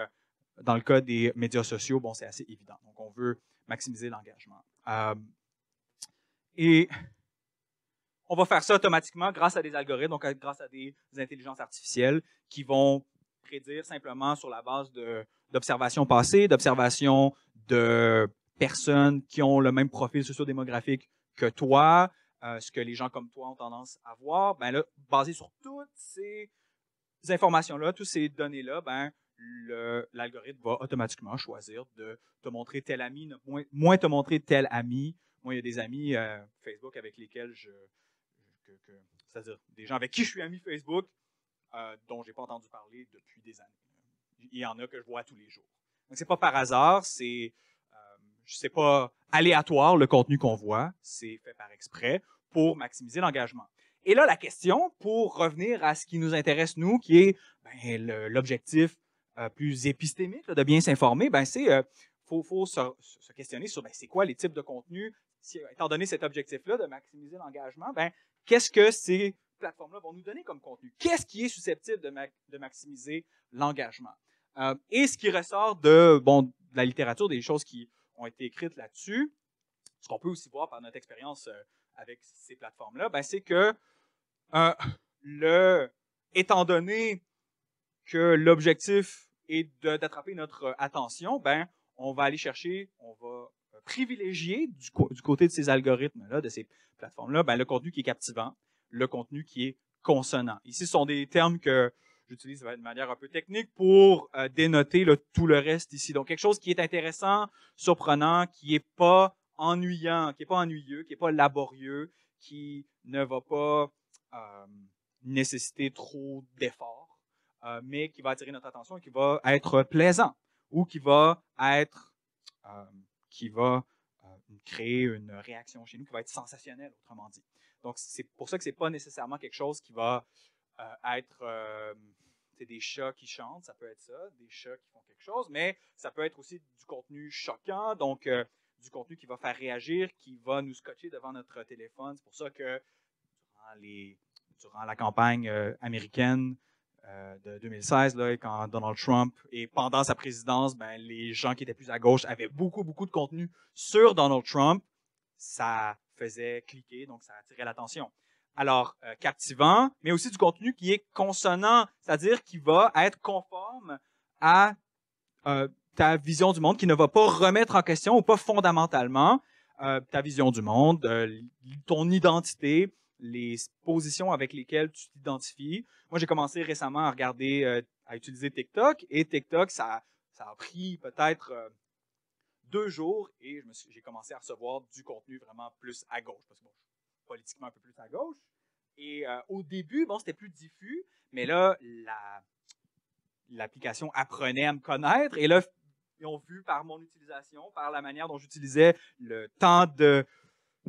dans le cas des médias sociaux, bon, c'est assez évident. Donc, on veut maximiser l'engagement. Euh, et on va faire ça automatiquement grâce à des algorithmes, donc grâce à des intelligences artificielles qui vont prédire simplement sur la base d'observations passées, d'observations de personnes qui ont le même profil socio-démographique que toi, euh, ce que les gens comme toi ont tendance à voir. Ben là, basé sur toutes ces informations-là, toutes ces données-là, ben, l'algorithme va automatiquement choisir de te montrer tel ami, moins, te montrer tel ami. Moi, il y a des amis euh, Facebook avec lesquels je. c'est-à-dire des gens avec qui je suis ami Facebook, euh, dont je n'ai pas entendu parler depuis des années. Il y en a que je vois tous les jours. Donc, ce n'est pas par hasard, c'est. je euh, sais pas aléatoire le contenu qu'on voit, c'est fait par exprès pour maximiser l'engagement. Et là, la question, pour revenir à ce qui nous intéresse, nous, qui est ben, l'objectif euh, plus épistémique, de bien s'informer, ben c'est euh, faut, se, questionner sur ben, c'est quoi les types de contenus. Euh, étant donné cet objectif-là de maximiser l'engagement, ben qu'est-ce que ces plateformes-là vont nous donner comme contenu Qu'est-ce qui est susceptible de, maximiser l'engagement Et ce qui ressort de bon la littérature, des choses qui ont été écrites là-dessus, ce qu'on peut aussi voir par notre expérience avec ces plateformes-là, ben c'est que le étant donné que l'objectif et d'attraper notre euh, attention, ben, on va aller chercher, on va euh, privilégier du, côté de ces algorithmes-là, de ces plateformes-là, ben, le contenu qui est captivant, le contenu qui est consonant. Ici, ce sont des termes que j'utilise de manière un peu technique pour euh, dénoter tout le reste ici. Donc, quelque chose qui est intéressant, surprenant, qui n'est pas ennuyant, qui n'est pas ennuyeux, qui n'est pas laborieux, qui ne va pas nécessiter trop d'efforts euh, mais qui va attirer notre attention, qui va être plaisant ou qui va être, euh, qui va euh, créer une réaction chez nous qui va être sensationnelle, autrement dit. Donc, c'est pour ça que ce n'est pas nécessairement quelque chose qui va être c'est des chats qui chantent, ça peut être ça, des chats qui font quelque chose, mais ça peut être aussi du contenu choquant, donc du contenu qui va faire réagir, qui va nous scotcher devant notre téléphone. C'est pour ça que durant, la campagne américaine, euh, de 2016, là, quand Donald Trump, et pendant sa présidence, ben, les gens qui étaient plus à gauche avaient beaucoup, beaucoup de contenu sur Donald Trump. Ça faisait cliquer, donc ça attirait l'attention. Alors, euh, captivant, mais aussi du contenu qui est consonant, c'est-à-dire qui va être conforme à euh, ta vision du monde, qui ne va pas remettre en question ou pas fondamentalement ta vision du monde, ton identité, les positions avec lesquelles tu t'identifies. Moi, j'ai commencé récemment à regarder, euh, à utiliser TikTok, et TikTok, ça, ça a pris peut-être euh, deux jours, et j'ai commencé à recevoir du contenu vraiment plus à gauche, politiquement un peu plus à gauche. Et euh, au début, bon, c'était plus diffus, mais là, l'application apprenait à me connaître, et là, ils ont vu par mon utilisation, par la manière dont j'utilisais le temps de,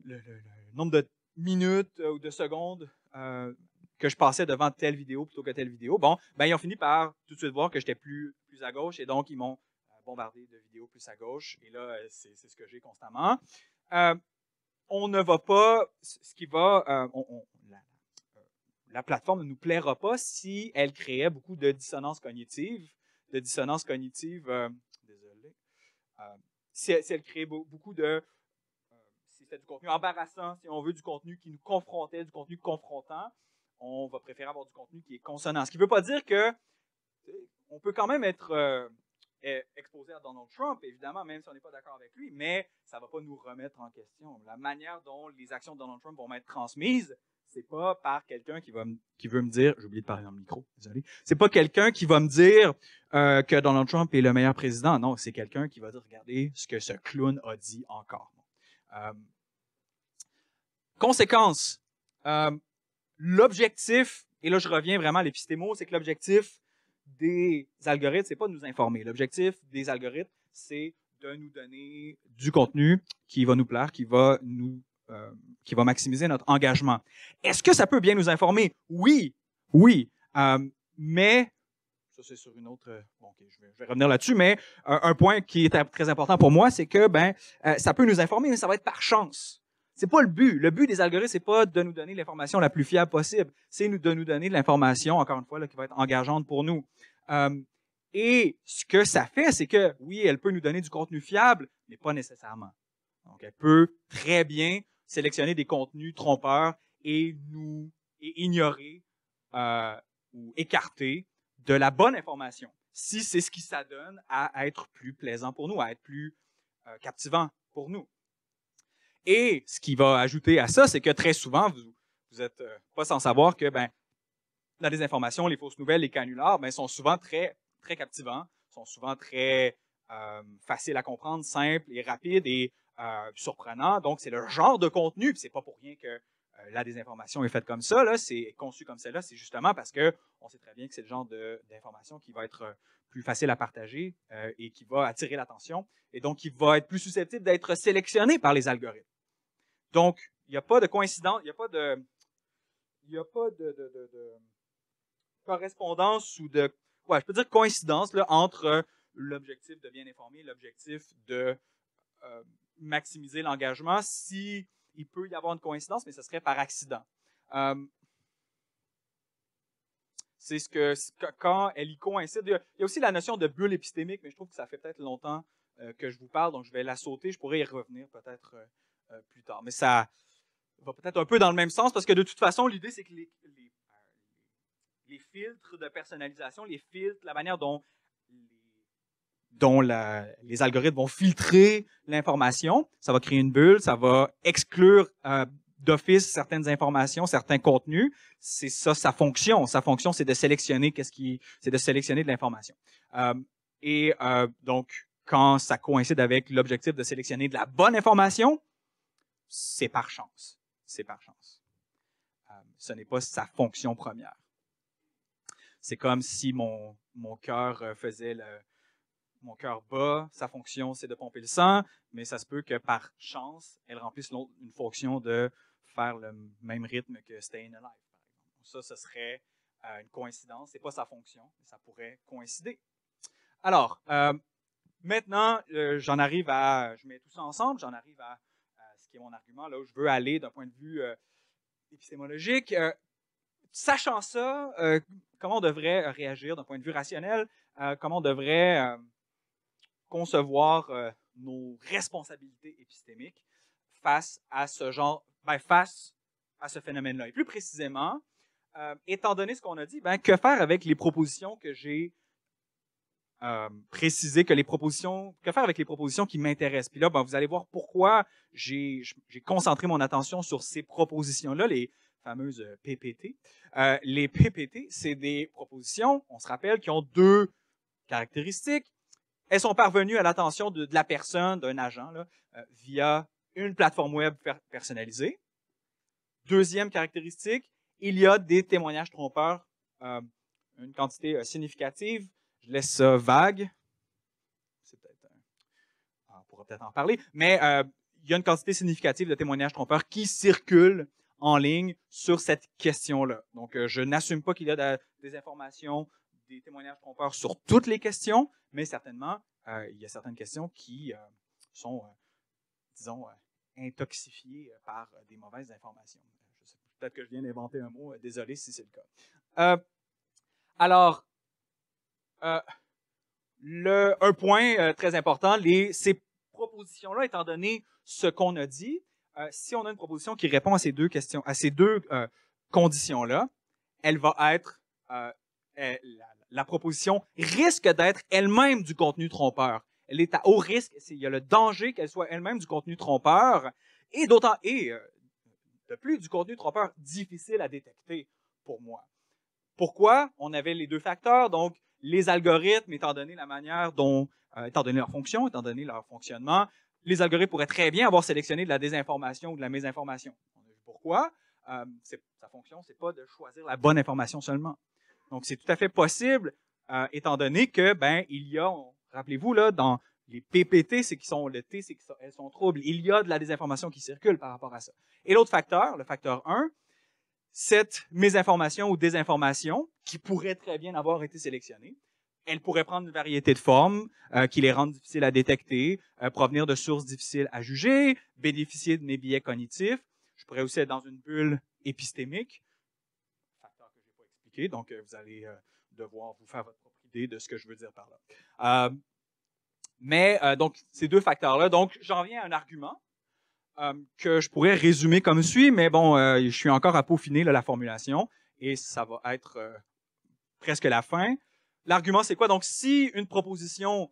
le, le nombre de minutes euh, ou de secondes euh, que je passais devant telle vidéo plutôt que telle vidéo. Bon, ben, ils ont fini par tout de suite voir que j'étais plus, plus à gauche et donc ils m'ont euh, bombardé de vidéos plus à gauche. Et là, c'est ce que j'ai constamment. on ne va pas, ce qui va, la, plateforme ne nous plaira pas si elle créait beaucoup de dissonance cognitive, de dissonance cognitive, désolé, si, si elle créait beaucoup de du contenu embarrassant, si on veut du contenu qui nous confrontait, du contenu confrontant, on va préférer avoir du contenu qui est consonant. Ce qui ne veut pas dire que on peut quand même être euh, e, exposé à Donald Trump, évidemment, même si on n'est pas d'accord avec lui, mais ça ne va pas nous remettre en question. La manière dont les actions de Donald Trump vont être transmises, c'est pas par quelqu'un qui va qui veut me dire, j'ai oublié de parler dans micro, désolé. C'est pas quelqu'un qui va me dire euh, que Donald Trump est le meilleur président. Non, c'est quelqu'un qui va dire, regardez ce que ce clown a dit encore. Euh, Conséquence, euh, l'objectif, et là je reviens vraiment à l'épistémo, c'est que l'objectif des algorithmes, c'est pas de nous informer. L'objectif des algorithmes, c'est de nous donner du contenu qui va nous plaire, qui va nous euh, qui va maximiser notre engagement. Est-ce que ça peut bien nous informer? Oui, oui. Euh, mais, ça c'est sur une autre... Bon, je, vais, revenir là-dessus, mais un point qui est très important pour moi, c'est que ben ça peut nous informer, mais ça va être par chance. C'est pas le but. Le but des algorithmes, n'est pas de nous donner l'information la plus fiable possible. C'est de nous donner de l'information, encore une fois, qui va être engageante pour nous. Euh, et ce que ça fait, c'est que oui, elle peut nous donner du contenu fiable, mais pas nécessairement. Donc, elle peut très bien sélectionner des contenus trompeurs et nous ignorer euh, ou écarter de la bonne information, si c'est ce qui s'adonne à être plus plaisant pour nous, à être plus euh, captivant pour nous. Et ce qui va ajouter à ça, c'est que très souvent, vous, n'êtes euh, pas sans savoir que ben, la désinformation, les fausses nouvelles, les canulars ben, sont souvent très, captivants, sont souvent très euh, faciles à comprendre, simples et rapides et euh, surprenants. Donc, c'est le genre de contenu, c'est pas pour rien que euh, la désinformation est faite comme ça, c'est conçu comme celle-là, c'est justement parce que on sait très bien que c'est le genre d'information qui va être euh, plus facile à partager euh, et qui va attirer l'attention et donc qui va être plus susceptible d'être sélectionné par les algorithmes. Donc, il n'y a pas de coïncidence, il n'y a pas de, il a pas de, correspondance ou de, je peux dire coïncidence entre l'objectif de bien informer, l'objectif de maximiser l'engagement si il peut y avoir une coïncidence, mais ce serait par accident. Euh, c'est ce que quand elle y coïncide. Il y a aussi la notion de bulle épistémique, mais je trouve que ça fait peut-être longtemps euh, que je vous parle, donc je vais la sauter. Je pourrais y revenir peut-être euh, plus tard. Mais ça va peut-être un peu dans le même sens parce que de toute façon, l'idée, c'est que les, filtres de personnalisation, les filtres, la manière dont dont les algorithmes vont filtrer l'information. Ça va créer une bulle, ça va exclure euh, d'office certaines informations, certains contenus. C'est ça sa fonction. Sa fonction, c'est de sélectionner qu'est-ce qui, c'est de sélectionner de l'information. Euh, et euh, donc, quand ça coïncide avec l'objectif de sélectionner de la bonne information, c'est par chance. C'est par chance. ce n'est pas sa fonction première. C'est comme si mon, mon cœur faisait le, mon cœur bat, sa fonction, c'est de pomper le sang, mais ça se peut que par chance, elle remplisse une fonction de faire le même rythme que staying Alive, par exemple. Ça, ce serait euh, une coïncidence. n'est pas sa fonction, mais ça pourrait coïncider. Alors, euh, maintenant, euh, j'en arrive à, je mets tout ça ensemble, j'en arrive à, ce qui est mon argument, là où je veux aller d'un point de vue épistémologique. sachant ça, comment on devrait réagir d'un point de vue rationnel? comment on devrait concevoir euh, nos responsabilités épistémiques face à ce genre, ben, face à ce phénomène-là. Et plus précisément, euh, étant donné ce qu'on a dit, ben, que faire avec les propositions que j'ai euh, précisées, que les propositions, que faire avec les propositions qui m'intéressent. Puis là, ben, vous allez voir pourquoi j'ai concentré mon attention sur ces propositions-là, les fameuses euh, PPT. les PPT, c'est des propositions, on se rappelle, qui ont deux caractéristiques. Elles sont parvenues à l'attention de, la personne, d'un agent, euh, via une plateforme web personnalisée. Deuxième caractéristique, il y a des témoignages trompeurs, euh, une quantité euh, significative. Je laisse ça vague. Ah, on pourra peut-être en parler, mais il y a une quantité significative de témoignages trompeurs qui circulent en ligne sur cette question-là. Donc, je n'assume pas qu'il y a des informations des témoignages trompeurs sur toutes les questions, mais certainement, euh, il y a certaines questions qui euh, sont, euh, disons, intoxifiées par des mauvaises informations. Peut-être que je viens d'inventer un mot, désolé si c'est le cas. alors, le, un point très important, les, ces propositions-là, étant donné ce qu'on a dit, si on a une proposition qui répond à ces deux questions, à ces deux conditions-là, elle va être euh, la, la proposition risque d'être elle-même du contenu trompeur. Elle est à haut risque, il y a le danger qu'elle soit elle-même du contenu trompeur, et d'autant, euh, de plus, du contenu trompeur difficile à détecter pour moi. Pourquoi? On avait les deux facteurs, donc les algorithmes, étant donné la manière dont, euh, étant donné leur fonction, étant donné leur fonctionnement, les algorithmes pourraient très bien avoir sélectionné de la désinformation ou de la mésinformation. pourquoi. Euh, sa fonction, n'est pas de choisir la bonne information seulement. Donc, c'est tout à fait possible, euh, étant donné que, ben, il y a, rappelez-vous, là, dans les PPT, c'est qui sont le T, c'est qu'elles sont troubles. Il y a de la désinformation qui circule par rapport à ça. Et l'autre facteur, le facteur 1, cette mésinformation ou désinformation, qui pourrait très bien avoir été sélectionnée, elle pourrait prendre une variété de formes euh, qui les rendent difficiles à détecter, euh, provenir de sources difficiles à juger, bénéficier de mes biais cognitifs. Je pourrais aussi être dans une bulle épistémique donc, euh, vous allez euh, devoir vous faire votre propre idée de ce que je veux dire par là. Euh, mais, donc, ces deux facteurs-là. Donc, j'en viens à un argument que je pourrais résumer comme suit, mais bon, je suis encore à peaufiner la formulation et ça va être presque la fin. L'argument, c'est quoi? Donc, si une proposition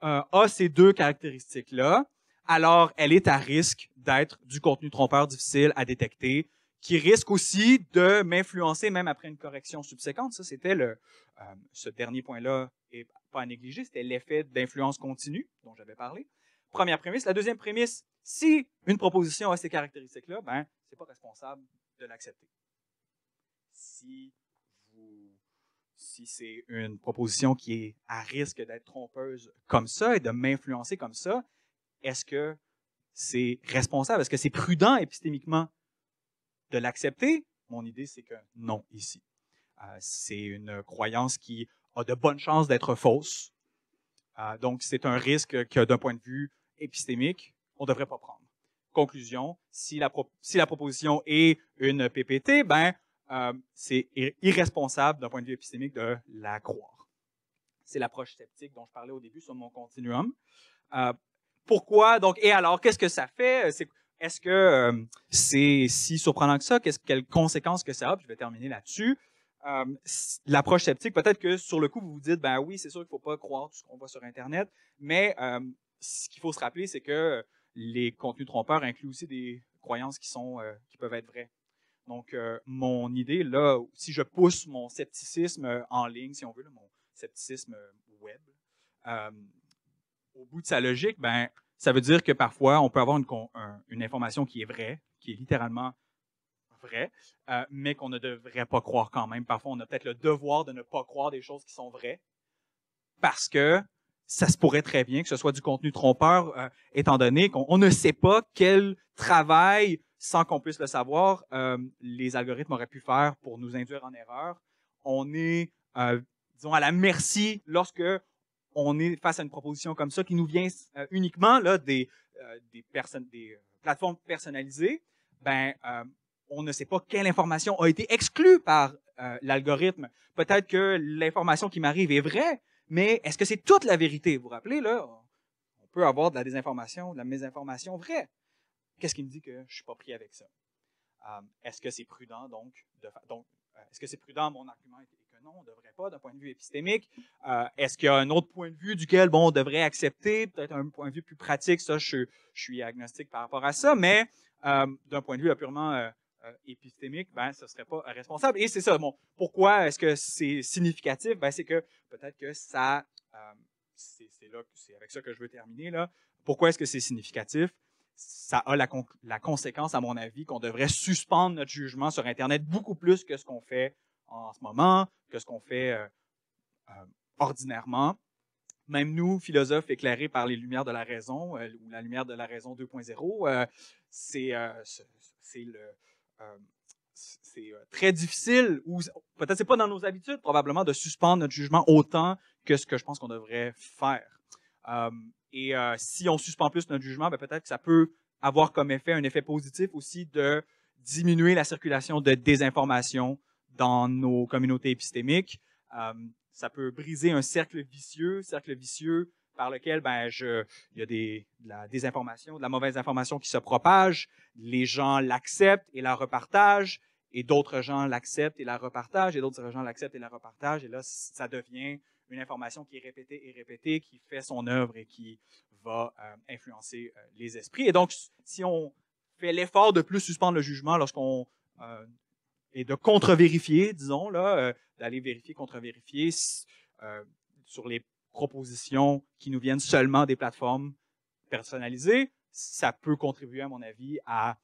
a ces deux caractéristiques-là, alors elle est à risque d'être du contenu trompeur difficile à détecter qui risque aussi de m'influencer même après une correction subséquente. Ça, c'était le, euh, ce dernier point-là est pas à négliger, c'était l'effet d'influence continue dont j'avais parlé. Première prémisse. La deuxième prémisse, si une proposition a ces caractéristiques-là, ben, c'est pas responsable de l'accepter. Si vous, si c'est une proposition qui est à risque d'être trompeuse comme ça et de m'influencer comme ça, est-ce que c'est responsable? Est-ce que c'est prudent épistémiquement de l'accepter? Mon idée, c'est que non ici. Euh, c'est une croyance qui a de bonnes chances d'être fausse. Euh, donc, c'est un risque que, d'un point de vue épistémique, on ne devrait pas prendre. Conclusion, si la, proposition est une PPT, ben, euh, c'est irresponsable d'un point de vue épistémique de la croire. C'est l'approche sceptique dont je parlais au début sur mon continuum. pourquoi? Donc, et alors, qu'est-ce que ça fait? Est-ce que euh, c'est si surprenant que ça? quelles conséquences que ça a? je vais terminer là-dessus. Euh, L'approche sceptique, peut-être que sur le coup, vous vous dites, ben oui, c'est sûr qu'il ne faut pas croire tout ce qu'on voit sur Internet, mais euh, ce qu'il faut se rappeler, c'est que les contenus trompeurs incluent aussi des croyances qui, sont, qui peuvent être vraies. Donc, mon idée, là, si je pousse mon scepticisme en ligne, si on veut, mon scepticisme web, au bout de sa logique, ben, ça veut dire que parfois, on peut avoir une, une information qui est vraie, qui est littéralement vraie, euh, mais qu'on ne devrait pas croire quand même. Parfois, on a peut-être le devoir de ne pas croire des choses qui sont vraies parce que ça se pourrait très bien que ce soit du contenu trompeur, euh, étant donné qu'on ne sait pas quel travail, sans qu'on puisse le savoir, euh, les algorithmes auraient pu faire pour nous induire en erreur. On est, disons, à la merci lorsque on est face à une proposition comme ça qui nous vient euh, uniquement là, des, euh, euh, plateformes personnalisées, ben, on ne sait pas quelle information a été exclue par l'algorithme. Peut-être que l'information qui m'arrive est vraie, mais est-ce que c'est toute la vérité? Vous vous rappelez, là, on peut avoir de la désinformation, de la mésinformation vraie. Qu'est-ce qui me dit que je ne suis pas pris avec ça? est-ce que c'est prudent, donc, de donc est-ce que c'est prudent? Mon argument non, on ne devrait pas d'un point de vue épistémique. Euh, est-ce qu'il y a un autre point de vue duquel bon, on devrait accepter, peut-être un point de vue plus pratique, ça, je, suis agnostique par rapport à ça, mais euh, d'un point de vue purement euh, épistémique, ben, ce ne serait pas responsable. Et c'est ça. Bon, pourquoi est-ce que c'est significatif? Ben, c'est que peut-être que ça, c'est avec ça que je veux terminer. Là. Pourquoi est-ce que c'est significatif? ça a la, conséquence, à mon avis, qu'on devrait suspendre notre jugement sur Internet beaucoup plus que ce qu'on fait en ce moment, que ce qu'on fait euh, euh, ordinairement. Même nous, philosophes éclairés par les lumières de la raison, euh, ou la lumière de la raison 2.0, c'est c'est très difficile, ou peut-être c'est pas dans nos habitudes, probablement, de suspendre notre jugement autant que ce que je pense qu'on devrait faire. et si on suspend plus notre jugement, ben, peut-être que ça peut avoir comme effet un effet positif aussi de diminuer la circulation de désinformation, dans nos communautés épistémiques. Euh, ça peut briser un cercle vicieux, cercle vicieux par lequel ben, il y a des, de la désinformation, de la mauvaise information qui se propage, les gens l'acceptent et la repartagent, et d'autres gens l'acceptent et la repartagent, et d'autres gens l'acceptent et la repartagent, et là, ça devient une information qui est répétée et répétée, qui fait son œuvre et qui va euh, influencer euh, les esprits. Et donc, si on fait l'effort de plus suspendre le jugement lorsqu'on et de contre-vérifier, disons, là, euh, d'aller vérifier, contre-vérifier euh, sur les propositions qui nous viennent seulement des plateformes personnalisées, ça peut contribuer, à mon avis, à,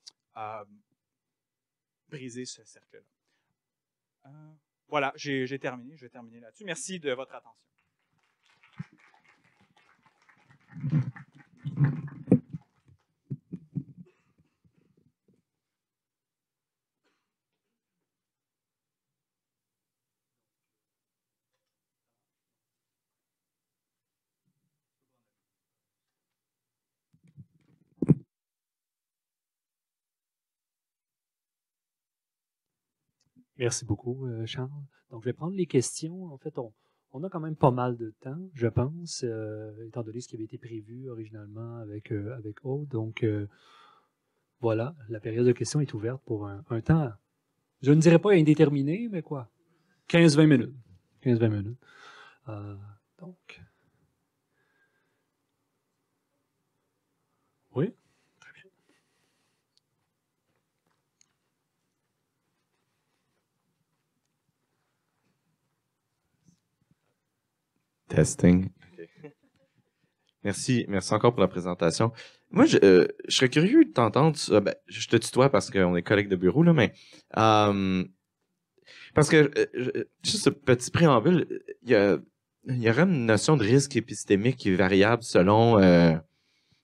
briser ce cercle-là. Euh, voilà, j'ai terminé, je vais terminer là-dessus. Merci de votre attention. Merci beaucoup, euh, Charles. Donc, je vais prendre les questions. En fait, on, a quand même pas mal de temps, je pense, euh, étant donné ce qui avait été prévu originalement avec, euh, avec Aude. Donc, voilà, la période de questions est ouverte pour un, temps, je ne dirais pas indéterminé, mais quoi, 15-20 minutes. 15-20 minutes. donc, Testing. Merci, merci encore pour la présentation. Moi, je, euh, serais curieux de t'entendre. Euh, ben, je te tutoie parce qu'on est collègues de bureau, là, mais. Euh, parce que, juste ce petit préambule, il y, aurait une notion de risque épistémique qui est variable selon,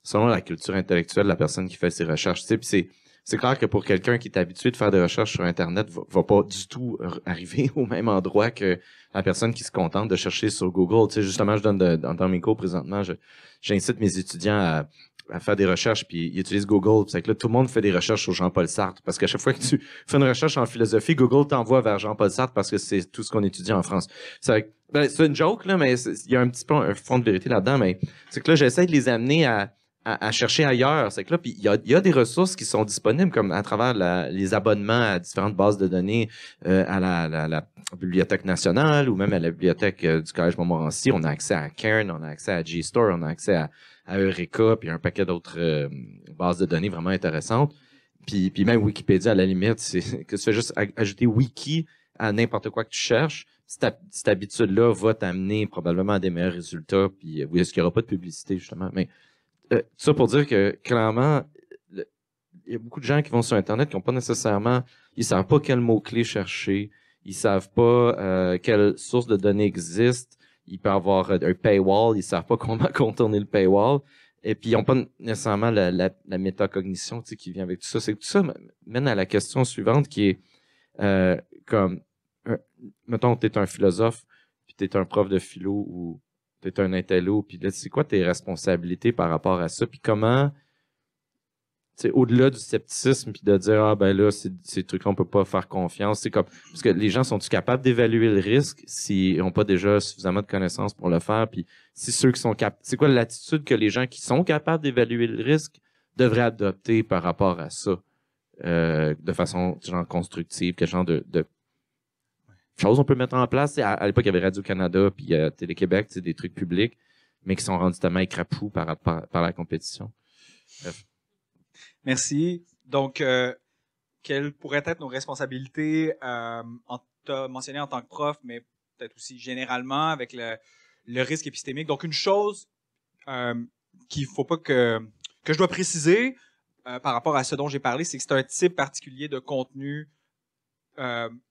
selon la culture intellectuelle de la personne qui fait ses recherches. Tu c'est clair que pour quelqu'un qui est habitué de faire des recherches sur Internet, va, va pas du tout arriver au même endroit que la personne qui se contente de chercher sur Google. Tu sais, justement, je donne dans, mes cours présentement, j'incite mes étudiants à, faire des recherches, puis ils utilisent Google. C'est que là, tout le monde fait des recherches sur Jean-Paul Sartre, parce qu'à chaque fois que tu fais une recherche en philosophie, Google t'envoie vers Jean-Paul Sartre parce que c'est tout ce qu'on étudie en France. Ben, c'est une joke, là, mais il y a un petit peu un fond de vérité là-dedans, mais c'est que là, j'essaie de les amener à à, chercher ailleurs. C'est que là, puis il y, a, des ressources qui sont disponibles comme à travers les abonnements à différentes bases de données euh, à la, Bibliothèque nationale ou même à la Bibliothèque euh, du Collège Montmorency. On a accès à Cairn, on a accès à G-Store, on a accès à, à Eureka, puis un paquet d'autres euh, bases de données vraiment intéressantes. Puis, puis même Wikipédia, à la limite, c'est que tu fais juste ajouter wiki à n'importe quoi que tu cherches. Cette, habitude-là va t'amener probablement à des meilleurs résultats. Puis, est-ce qu'il n'y aura pas de publicité, justement? Mais tout euh, ça pour dire que clairement, il y a beaucoup de gens qui vont sur Internet qui n'ont pas nécessairement, ils savent pas quel mot-clé chercher, ils savent pas euh, quelle source de données existe, ils peuvent avoir euh, un paywall, ils savent pas comment contourner le paywall, et puis ils n'ont pas nécessairement la, la, métacognition tu sais, qui vient avec tout ça. C'est tout ça mène à la question suivante qui est comme, mettons, tu es un philosophe, puis tu es un prof de philo ou tu es un intello, puis là, c'est quoi tes responsabilités par rapport à ça, puis comment, au-delà du scepticisme, puis de dire, ah ben là, c'est des trucs qu'on on peut pas faire confiance, c'est comme, parce que les gens sont-ils capables d'évaluer le risque s'ils n'ont pas déjà suffisamment de connaissances pour le faire, puis si ceux qui sont capables, c'est quoi l'attitude que les gens qui sont capables d'évaluer le risque devraient adopter par rapport à ça, euh, de façon genre constructive, quel genre de choses on peut mettre en place. À, l'époque, il y avait Radio-Canada puis euh, Télé-Québec, des trucs publics, mais qui sont rendus tellement écrapous par, la compétition. Merci. Donc, euh, quelles pourraient être nos responsabilités? Euh, mentionné en tant que prof, mais peut-être aussi généralement avec le, risque épistémique. Donc, une chose euh, qu'il faut pas que, que je dois préciser euh, par rapport à ce dont j'ai parlé, c'est que c'est un type particulier de contenu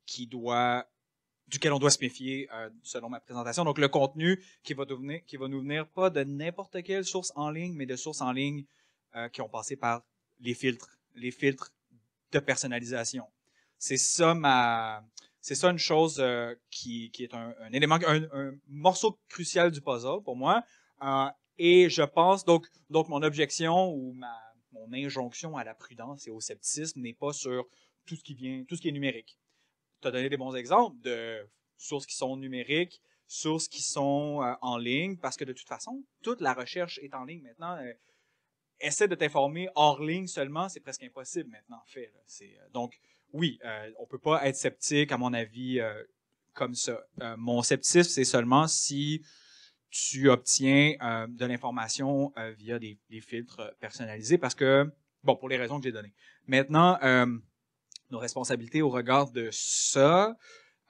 qui doit duquel on doit se méfier euh, selon ma présentation. Donc le contenu qui va, va nous venir pas de n'importe quelle source en ligne, mais de sources en ligne euh, qui ont passé par les filtres, les filtres de personnalisation. C'est ça ma, c'est ça une chose euh, qui, est un, élément, un, morceau crucial du puzzle pour moi. et je pense donc, donc mon objection ou mon injonction à la prudence et au scepticisme n'est pas sur tout ce qui vient, tout ce qui est numérique tu as donné des bons exemples de sources qui sont numériques, sources qui sont euh, en ligne, parce que de toute façon, toute la recherche est en ligne maintenant. Euh, essaie de t'informer hors ligne seulement, c'est presque impossible maintenant, euh, donc, oui, on ne peut pas être sceptique, à mon avis, comme ça. mon scepticisme, c'est seulement si tu obtiens de l'information via des, des, filtres personnalisés, parce que, bon, pour les raisons que j'ai données. Maintenant, nos responsabilités au regard de ça.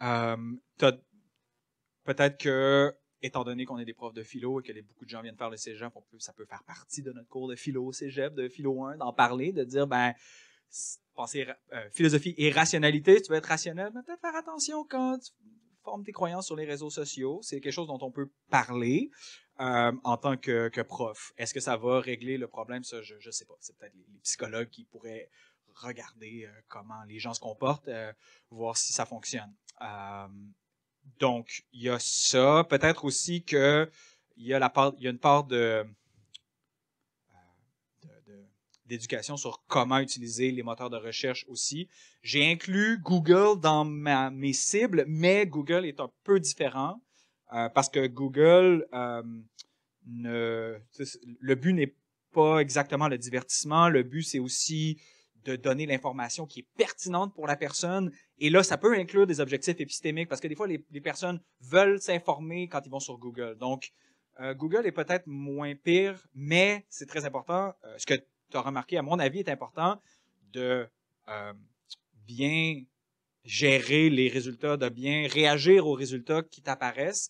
Euh, peut-être que, étant donné qu'on est des profs de philo et que beaucoup de gens viennent faire le cégep, ça peut faire partie de notre cours de philo au cégep, de philo 1, d'en parler, de dire, ben, penser euh, philosophie et rationalité, tu veux être rationnel, mais ben, peut-être faire attention quand tu formes tes croyances sur les réseaux sociaux. C'est quelque chose dont on peut parler. Euh, en tant que, prof. Est-ce que ça va régler le problème? Ça, je ne sais pas. C'est peut-être les, psychologues qui pourraient regarder euh, comment les gens se comportent, euh, voir si ça fonctionne. Euh, donc, il y a ça. Peut-être aussi qu'il y, a y a une part de d'éducation sur comment utiliser les moteurs de recherche aussi. J'ai inclus Google dans ma, mes cibles, mais Google est un peu différent parce que Google, ne, le but n'est pas exactement le divertissement, le but c'est aussi de donner l'information qui est pertinente pour la personne. Et là, ça peut inclure des objectifs épistémiques parce que des fois, les, personnes veulent s'informer quand ils vont sur Google. Donc, euh, Google est peut-être moins pire, mais c'est très important. Euh, ce que tu as remarqué, à mon avis, est important de euh, bien gérer les résultats, de bien réagir aux résultats qui t'apparaissent.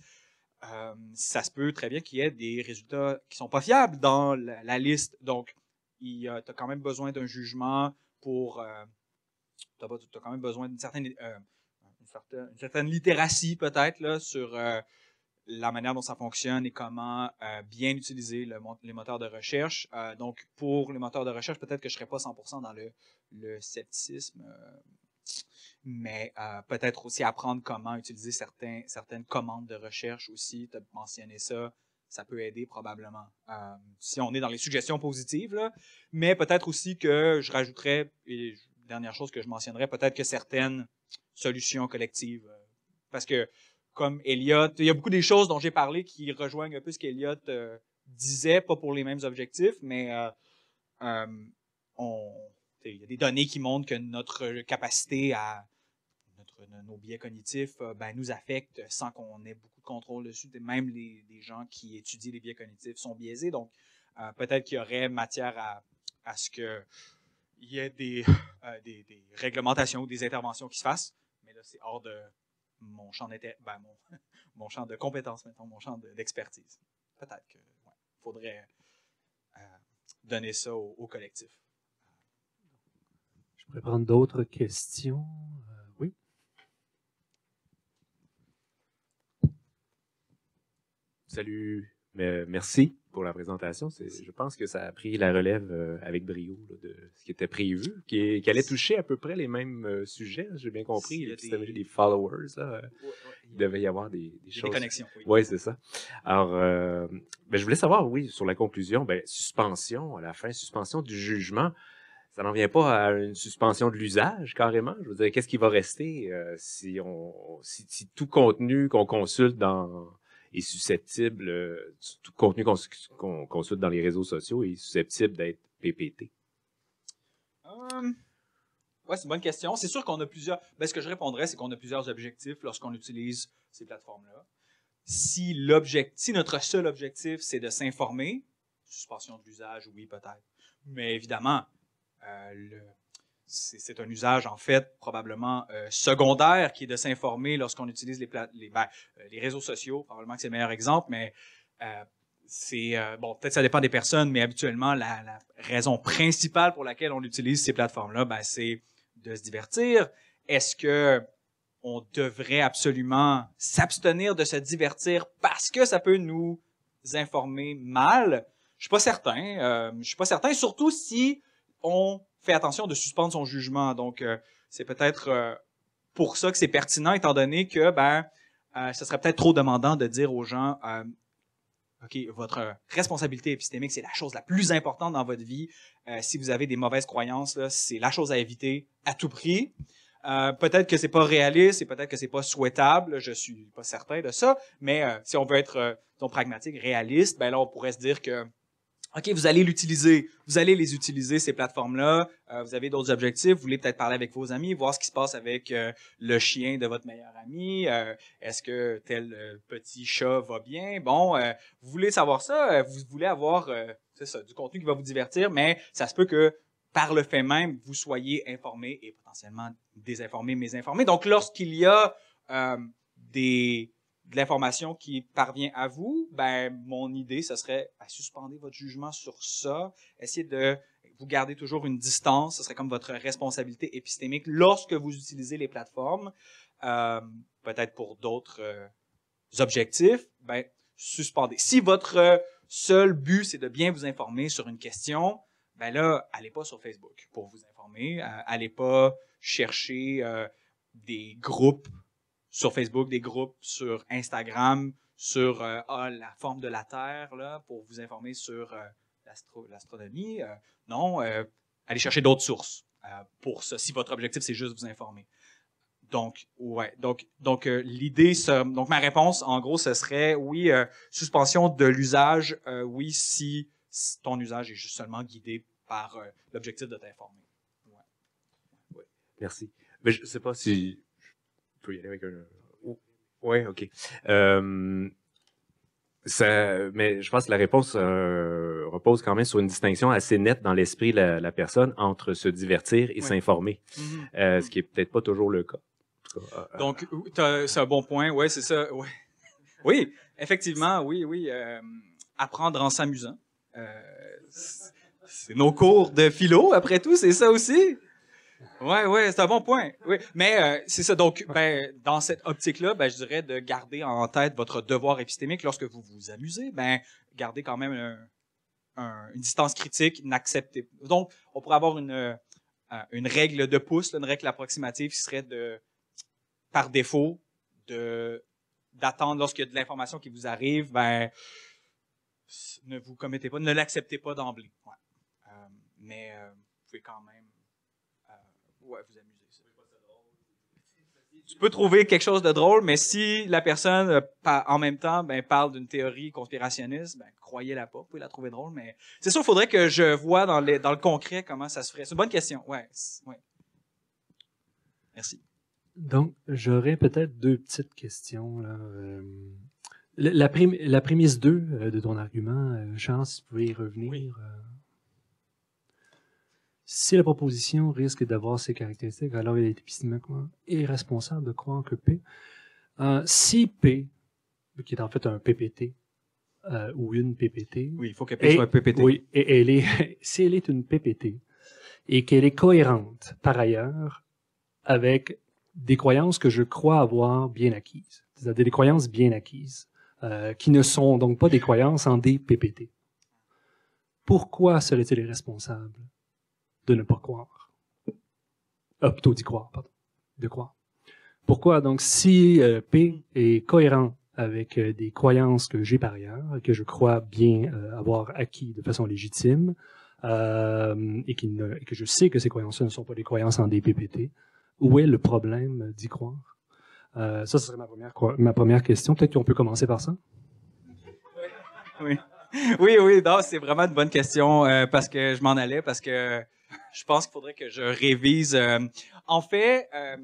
ça se peut très bien qu'il y ait des résultats qui ne sont pas fiables dans la, la liste. Donc, tu as quand même besoin d'un jugement pour. Euh, tu as, quand même besoin d'une certaine, euh, une certaine, une certaine, littératie, peut-être, sur euh, la manière dont ça fonctionne et comment bien utiliser le, les moteurs de recherche. donc, pour les moteurs de recherche, peut-être que je ne serais pas 100% dans le, scepticisme, mais peut-être aussi apprendre comment utiliser certaines commandes de recherche aussi. Tu as mentionné ça ça peut aider probablement. Euh, si on est dans les suggestions positives, là. mais peut-être aussi que je rajouterais, et dernière chose que je mentionnerais, peut-être que certaines solutions collectives, euh, parce que comme Elliot, il y a beaucoup des choses dont j'ai parlé qui rejoignent un peu ce qu'Elliot euh, disait, pas pour les mêmes objectifs, mais euh, on, il y a des données qui montrent que notre capacité à nos biais cognitifs euh, ben, nous affectent sans qu'on ait beaucoup de contrôle dessus. Même les, gens qui étudient les biais cognitifs sont biaisés. Donc, euh, peut-être qu'il y aurait matière à, à ce qu'il y ait euh, des, des, réglementations ou des interventions qui se fassent. Mais là, c'est hors de mon champ, ben, mon, champ de compétences, maintenant, mon champ d'expertise. peut-être qu'il faudrait donner ça au collectif. Je pourrais prendre d'autres questions. Salut. Mais, merci pour la présentation. Je pense que ça a pris la relève euh, avec brio de ce qui était prévu, qui, allait toucher à peu près les mêmes euh, sujets, j'ai bien compris. Euh, il y a des, followers, il devait y avoir des, choses. Des connexions, oui. c'est ça. Alors, ben, je voulais savoir, oui, sur la conclusion, ben, suspension à la fin, suspension du jugement. Ça n'en vient pas à une suspension de l'usage, carrément. Je veux dire, qu'est-ce qui va rester si, on, si tout contenu qu'on consulte dans est susceptible, euh, tout contenu qu'on consulte dans les réseaux sociaux est susceptible d'être PPT? Euh, oui, c'est une bonne question. C'est sûr qu'on a plusieurs. Ben, ce que je répondrais, c'est qu'on a plusieurs objectifs lorsqu'on utilise ces plateformes-là. Si l'objectif, notre seul objectif, c'est de s'informer, suspension de l'usage, oui, peut-être. Mais évidemment, euh, le c'est un usage en fait probablement euh, secondaire qui est de s'informer lorsqu'on utilise les, les, ben, euh, les, réseaux sociaux. Probablement que c'est le meilleur exemple, mais euh, c'est bon, peut-être ça dépend des personnes, mais habituellement la, la raison principale pour laquelle on utilise ces plateformes-là, ben, c'est de se divertir. Est-ce que on devrait absolument s'abstenir de se divertir parce que ça peut nous informer mal Je suis pas certain. je suis pas certain, surtout si on fait attention de suspendre son jugement. Donc, euh, c'est peut-être euh, pour ça que c'est pertinent, étant donné que ben, euh, ce serait peut-être trop demandant de dire aux gens, OK, votre responsabilité épistémique, c'est la chose la plus importante dans votre vie. si vous avez des mauvaises croyances, c'est la chose à éviter à tout prix. peut-être que c'est pas réaliste et peut-être que c'est pas souhaitable, je suis pas certain de ça, mais si on veut être pragmatique, réaliste, ben là on pourrait se dire que OK, vous allez l'utiliser. Vous allez les utiliser, ces plateformes-là. Euh, vous avez d'autres objectifs. Vous voulez peut-être parler avec vos amis, voir ce qui se passe avec euh, le chien de votre meilleur ami. Euh, est-ce que tel petit chat va bien? Bon, vous voulez savoir ça. vous voulez avoir, du contenu qui va vous divertir, mais ça se peut que par le fait même, vous soyez informé et potentiellement désinformé, mésinformé, Donc, lorsqu'il y a des de l'information qui parvient à vous, ben, mon idée, ce serait à ben, suspendre votre jugement sur ça. Essayez de vous garder toujours une distance. Ce serait comme votre responsabilité épistémique lorsque vous utilisez les plateformes. Euh, peut-être pour d'autres euh, objectifs, ben, suspendez. Si votre euh, seul but, c'est de bien vous informer sur une question, ben là, allez pas sur Facebook pour vous informer. allez pas chercher des groupes sur Facebook, des groupes sur Instagram, sur euh, ah, la forme de la Terre, là, pour vous informer sur euh, l'astronomie. Euh, non, allez chercher d'autres sources pour ça, si votre objectif, c'est juste vous informer. Donc, ouais. Donc, donc l'idée, donc ma réponse, en gros, ce serait oui, suspension de l'usage, oui, si, ton usage est juste seulement guidé par l'objectif de t'informer. Ouais. Merci. Mais je sais pas si Ouais, ok. Euh, mais je pense que la réponse euh, repose quand même sur une distinction assez nette dans l'esprit de la, personne entre se divertir et s'informer, mm-hmm. euh, ce mm-hmm. qui est peut-être pas toujours le cas. Donc, c'est un bon point. Ouais, c'est ça. Oui, effectivement, oui, oui. apprendre en s'amusant. c'est nos cours de philo, après tout, c'est ça aussi. Oui, oui, c'est un bon point. Oui. Mais euh, c'est ça. Donc, ben, dans cette optique-là, ben, je dirais de garder en tête votre devoir épistémique lorsque vous vous amusez. Ben, gardez quand même une distance critique, n'acceptez. Donc, on pourrait avoir une, euh, euh, une règle de pouce, une règle approximative qui serait de, par défaut, de d'attendre lorsqu'il y a de l'information qui vous arrive. Ben, ne vous commettez pas, ne l'acceptez pas d'emblée. mais vous pouvez quand même tu peux trouver quelque chose de drôle, mais si la personne euh, en même temps ben, parle d'une théorie conspirationniste, ben, croyez-la pas, vous pouvez la trouver drôle, mais c'est sûr, il faudrait que je vois dans, dans le concret comment ça se ferait. C'est une bonne question, ouais. Merci. Donc, j'aurais peut-être deux petites questions. Euh, la, la, prémisse 2 euh, de ton argument, Jean, si vous y revenir. Si la proposition risque d'avoir ces caractéristiques, alors il est épistémiquement irresponsable de croire que P. Euh, si P, qui est en fait un PPT, euh, ou une PPT. Oui, il faut qu'elle P soit un PPT. Oui, et elle est, si elle est une PPT et qu'elle est cohérente par ailleurs avec des croyances que je crois avoir bien acquises, c'est-à-dire des croyances bien acquises, euh, qui ne sont donc pas des croyances en des PPT. Pourquoi serait-il irresponsable de ne pas croire. Ah, plutôt d'y croire, pardon. De croire. Pourquoi? Donc, si euh, P est cohérent avec euh, des croyances que j'ai par ailleurs, que je crois bien euh, avoir acquis de façon légitime, et, que je sais que ces croyances-là ne sont pas des croyances en DPPT, où est le problème d'y croire? ça, ce serait ma première, ma première question. Peut-être qu'on peut commencer par ça. Oui, oui, oui, c'est vraiment une bonne question parce que je m'en allais, parce que je pense qu'il faudrait que je révise. Euh, en fait, euh,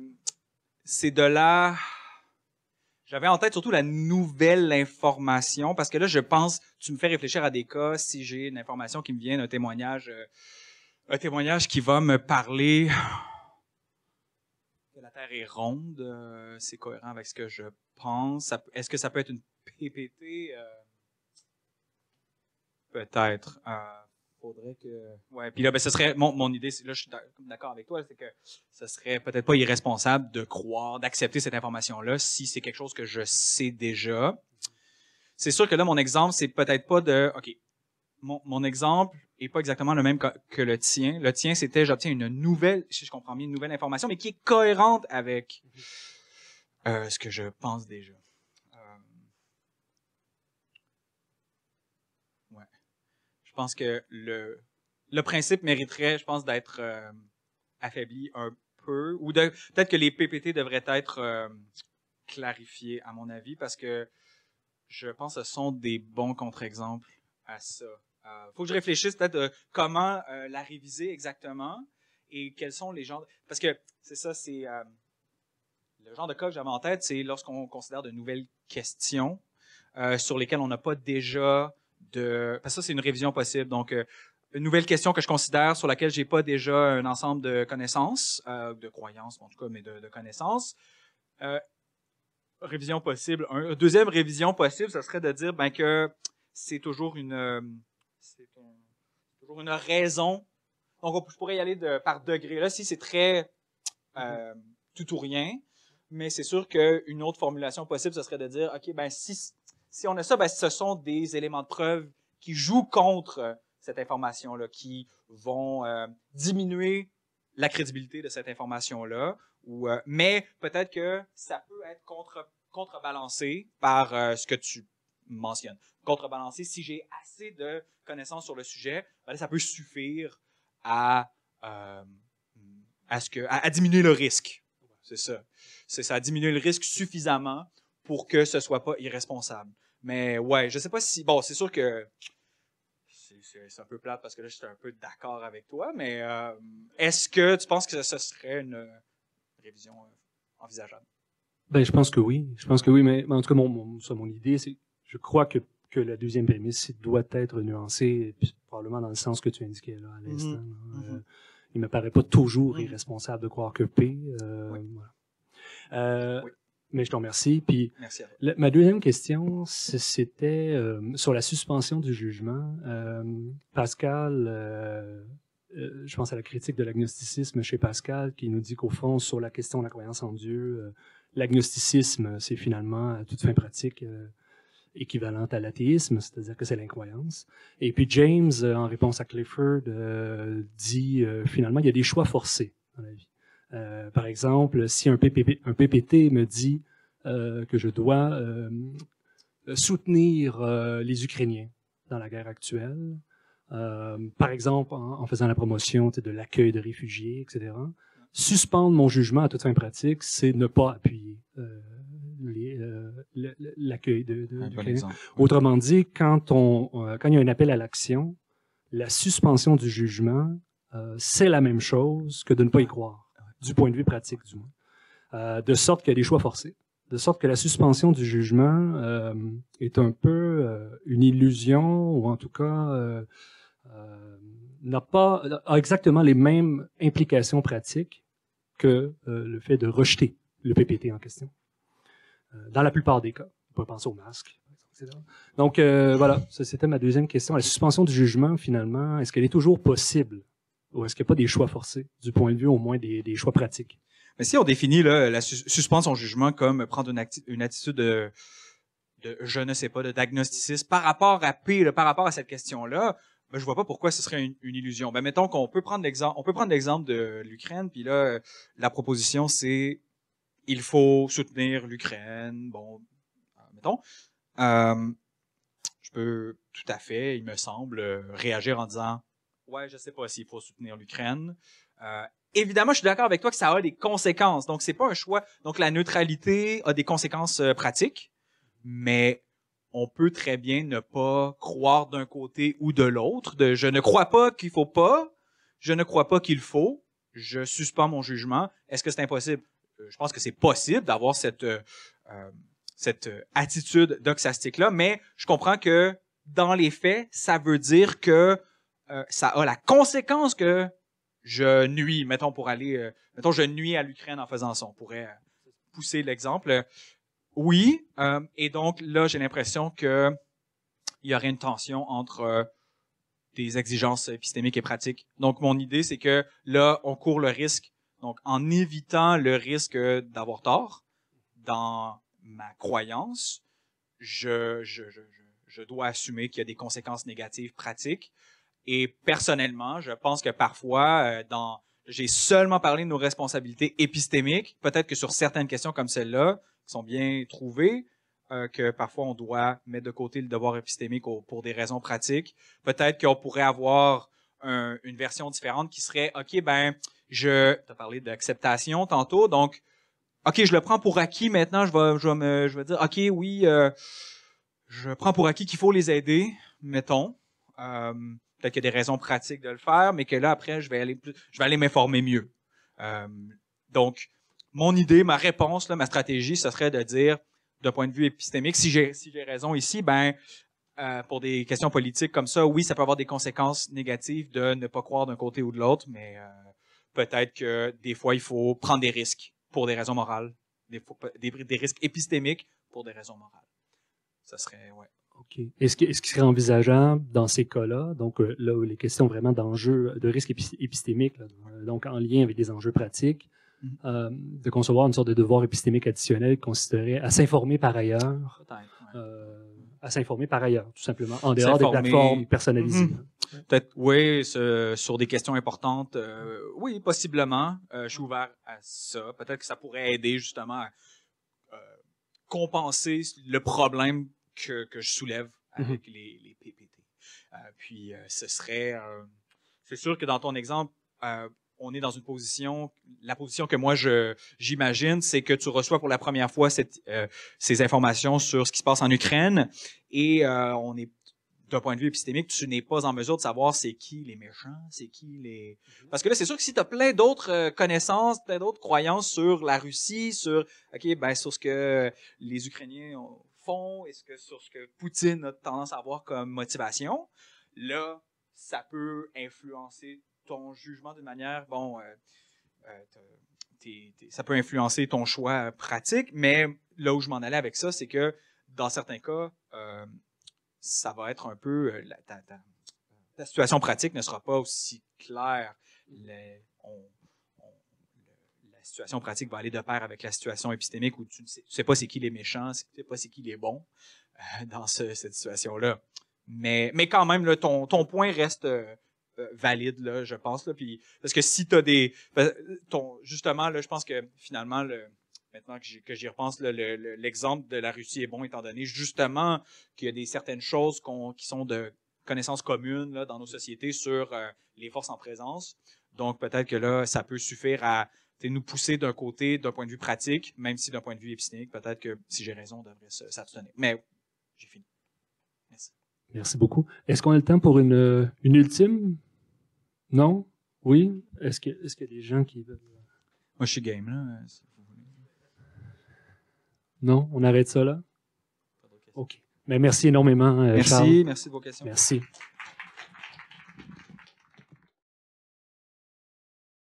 c'est de là. J'avais en tête surtout la nouvelle information, parce que là, je pense, tu me fais réfléchir à des cas, si j'ai une information qui me vient, un témoignage, euh, un témoignage qui va me parler que la Terre est ronde, c'est cohérent avec ce que je pense. Est-ce que ça peut être une PPT? Peut-être faudrait que. Ouais, puis là, ben, ce serait mon, mon idée, là, je suis d'accord avec toi, c'est que ce serait peut-être pas irresponsable de croire, d'accepter cette information-là si c'est quelque chose que je sais déjà. C'est sûr que là, mon exemple, c'est peut-être pas de, ok, mon, mon exemple est pas exactement le même que, le tien. Le tien, c'était, j'obtiens une nouvelle, si je comprends bien, une nouvelle information, mais qui est cohérente avec euh, ce que je pense déjà. Je pense que le, principe mériterait, je pense, d'être euh, affaibli un peu. Ou peut-être que les PPT devraient être euh, clarifiés, à mon avis, parce que je pense que ce sont des bons contre-exemples à ça. Il euh, faut que je réfléchisse peut-être comment la réviser exactement et quels sont les genres. Parce que c'est ça, c'est le genre de cas que j'avais en tête, c'est lorsqu'on considère de nouvelles questions sur lesquelles on n'a pas déjà parce que ça, c'est une révision possible. Donc, euh, une nouvelle question que je considère sur laquelle j'ai pas déjà un ensemble de connaissances, euh, de croyances en tout cas, mais de, connaissances. Euh, révision possible. Un, deuxième révision possible, ce serait de dire ben, que c'est toujours une, toujours une raison. Donc, je pourrais y aller de, par degré. Là, si c'est très mm-hmm. tout ou rien, mais c'est sûr qu'une autre formulation possible, ce serait de dire, OK, ben si si on a ça, ben, ce sont des éléments de preuve qui jouent contre euh, cette information-là, qui vont euh, diminuer la crédibilité de cette information-là. Ou, euh, mais peut-être que ça peut être contrebalancé par ce que tu mentionnes. Contrebalancé, si j'ai assez de connaissances sur le sujet, ben ça peut suffire à, diminuer le risque. C'est ça. C'est ça, diminuer le risque suffisamment pour que ce ne soit pas irresponsable. Mais ouais, je sais pas si. Bon, c'est sûr que c'est un peu plate parce que là, j'étais un peu d'accord avec toi, mais euh, est-ce que tu penses que ce serait une révision euh, envisageable? Ben, je pense que oui. Je pense que oui, mais en tout cas, mon, mon, mon idée, c'est je crois que, que la deuxième prémisse doit être nuancée, probablement dans le sens que tu indiquais là à mhm. l'instant. Hein. Mhm. il me paraît pas toujours irresponsable de croire que P. Euh, Oui. Euh, mais je te remercie. Puis, ma deuxième question, c'était euh, sur la suspension du jugement. Euh, Pascal, euh, je pense à la critique de l'agnosticisme chez Pascal, qui nous dit qu'au fond, sur la question de la croyance en Dieu, l'agnosticisme, c'est finalement à toute fin pratique équivalente à l'athéisme, c'est-à-dire que c'est l'incroyance. Et puis James, en réponse à Clifford, dit finalement il y a des choix forcés dans la vie. Euh, par exemple, si un, un PPT me dit euh, que je dois euh, soutenir euh, les Ukrainiens dans la guerre actuelle, euh, par exemple en, faisant la promotion de l'accueil de réfugiés, etc., suspendre mon jugement à toute fin pratique, c'est ne pas appuyer l'accueil de, de bon Autrement dit, quand, on, quand il y a un appel à l'action, la suspension du jugement, c'est la même chose que de ne pas y croire du point de vue pratique du moins. Euh, de sorte qu'il y a des choix forcés, de sorte que la suspension du jugement euh, est un peu euh, une illusion, ou en tout cas n'a pas exactement les mêmes implications pratiques que le fait de rejeter le PPT en question. dans la plupart des cas, on peut penser au masque. Donc voilà, c'était ma deuxième question. La suspension du jugement, finalement, est-ce qu'elle est toujours possible ou est-ce qu'il n'y a pas des choix forcés, du point de vue au moins des, choix pratiques? Mais si on définit la suspension de son jugement comme prendre une, attitude de, je ne sais pas, de d'agnosticisme par rapport à P, par rapport à cette question-là, je ben, je vois pas pourquoi ce serait une, illusion. Ben, mettons qu'on peut prendre l'exemple, on peut prendre l'exemple de l'Ukraine, puis là, la proposition, c'est il faut soutenir l'Ukraine. Bon, euh, mettons. Euh, je peux tout à fait, il me semble, euh, réagir en disant ouais, je sais pas s'il faut soutenir l'Ukraine. Euh, évidemment, je suis d'accord avec toi que ça a des conséquences. Donc, c'est pas un choix. Donc, la neutralité a des conséquences euh, pratiques, mais on peut très bien ne pas croire d'un côté ou de l'autre. De je ne crois pas qu'il faut pas, je ne crois pas qu'il faut. Je suspends mon jugement. Est-ce que c'est impossible euh, Je pense que c'est possible d'avoir cette cette attitude doxastique là, mais je comprends que dans les faits, ça veut dire que euh, ça a la conséquence que je nuis, mettons pour aller, euh, mettons je nuis à l'Ukraine en faisant ça. On pourrait pousser l'exemple. Oui, euh, et donc là j'ai l'impression que il y aurait une tension entre des exigences épistémiques et pratiques. Donc mon idée c'est que là on court le risque, donc en évitant le risque d'avoir tort dans ma croyance, je dois assumer qu'il y a des conséquences négatives pratiques. Et personnellement, je pense que parfois, euh, dans j'ai seulement parlé de nos responsabilités épistémiques. Peut-être que sur certaines questions comme celle-là, qui sont bien trouvées, euh, que parfois on doit mettre de côté le devoir épistémique pour des raisons pratiques. Peut-être qu'on pourrait avoir une version différente qui serait, OK, ben, je, tu as parlé d'acceptation tantôt, donc, OK, je le prends pour acquis maintenant, je vais, je me, je vais dire, OK, oui, euh, je prends pour acquis qu'il faut les aider, mettons. Euh, Peut-être qu'il y a des raisons pratiques de le faire, mais que là, après, je vais aller, je vais aller m'informer mieux. Euh, donc, mon idée, ma réponse, là, ma stratégie, ce serait de dire, d'un point de vue épistémique, si j'ai raison ici, ben, euh, pour des questions politiques comme ça, oui, ça peut avoir des conséquences négatives de ne pas croire d'un côté ou de l'autre, mais euh, peut-être que des fois, il faut prendre des risques pour des raisons morales, des, des risques épistémiques pour des raisons morales. Ça serait, ouais, OK. Est-ce est qu'il serait envisageable dans ces cas-là, donc euh, là où les questions vraiment d'enjeux, de risque épistémique, donc en lien avec des enjeux pratiques, mm-hmm. euh, de concevoir une sorte de devoir épistémique additionnel qui consisterait à s'informer par ailleurs, euh, à s'informer par ailleurs, tout simplement, en dehors des plateformes personnalisées. Mm-hmm. Peut-être, oui, sur des questions importantes, oui, possiblement. je suis mm-hmm. ouvert à ça. Peut-être que ça pourrait aider justement à compenser le problème que, que je soulève mhm. avec les, les, PPT. Euh, puis euh, ce serait, euh, c'est sûr que dans ton exemple, euh, on est dans une position, la position que moi je j'imagine, c'est que tu reçois pour la première fois cette, ces informations sur ce qui se passe en Ukraine et on est d'un point de vue épistémique, tu n'es pas en mesure de savoir c'est qui les méchants, c'est qui les... Mhm. Parce que là, c'est sûr que si tu as plein d'autres connaissances, plein d'autres croyances sur la Russie, sur, OK, ben, sur ce que les Ukrainiens ont fond? Est-ce que sur ce que Poutine a tendance à avoir comme motivation? Là, ça peut influencer ton jugement d'une manière, bon, euh, euh, ça peut influencer ton choix pratique, mais là où je m'en allais avec ça, c'est que dans certains cas, euh, ça va être un peu, la, ta, situation pratique ne sera pas aussi claire. Les, on, situation pratique va aller de pair avec la situation épistémique où tu ne sais, pas c'est qui les méchants, tu ne sais pas c'est qui les bons euh, dans cette situation-là. Mais, mais quand même, ton, ton point reste euh, euh, valide, là, je pense. Là, puis, parce que si tu as des... Ton, justement, je pense que finalement, maintenant que j'y repense, l'exemple de la Russie est bon, étant donné justement qu'il y a des, certaines choses qui sont de connaissances communes dans nos sociétés sur les forces en présence. Donc peut-être que là, ça peut suffire à, nous pousser d'un côté, d'un point de vue pratique, même si d'un point de vue épistémique, peut-être que si j'ai raison, on devrait s'abstenir. Mais j'ai fini. Merci. Merci beaucoup. Est-ce qu'on a le temps pour une, euh, ultime? Non? Oui? Est-ce qu'il est y a des gens qui veulent... Euh, Moi, je suis game, là. Euh, non? On arrête ça, là? OK. Mais ben, merci énormément, Merci, merci de vos questions. Merci.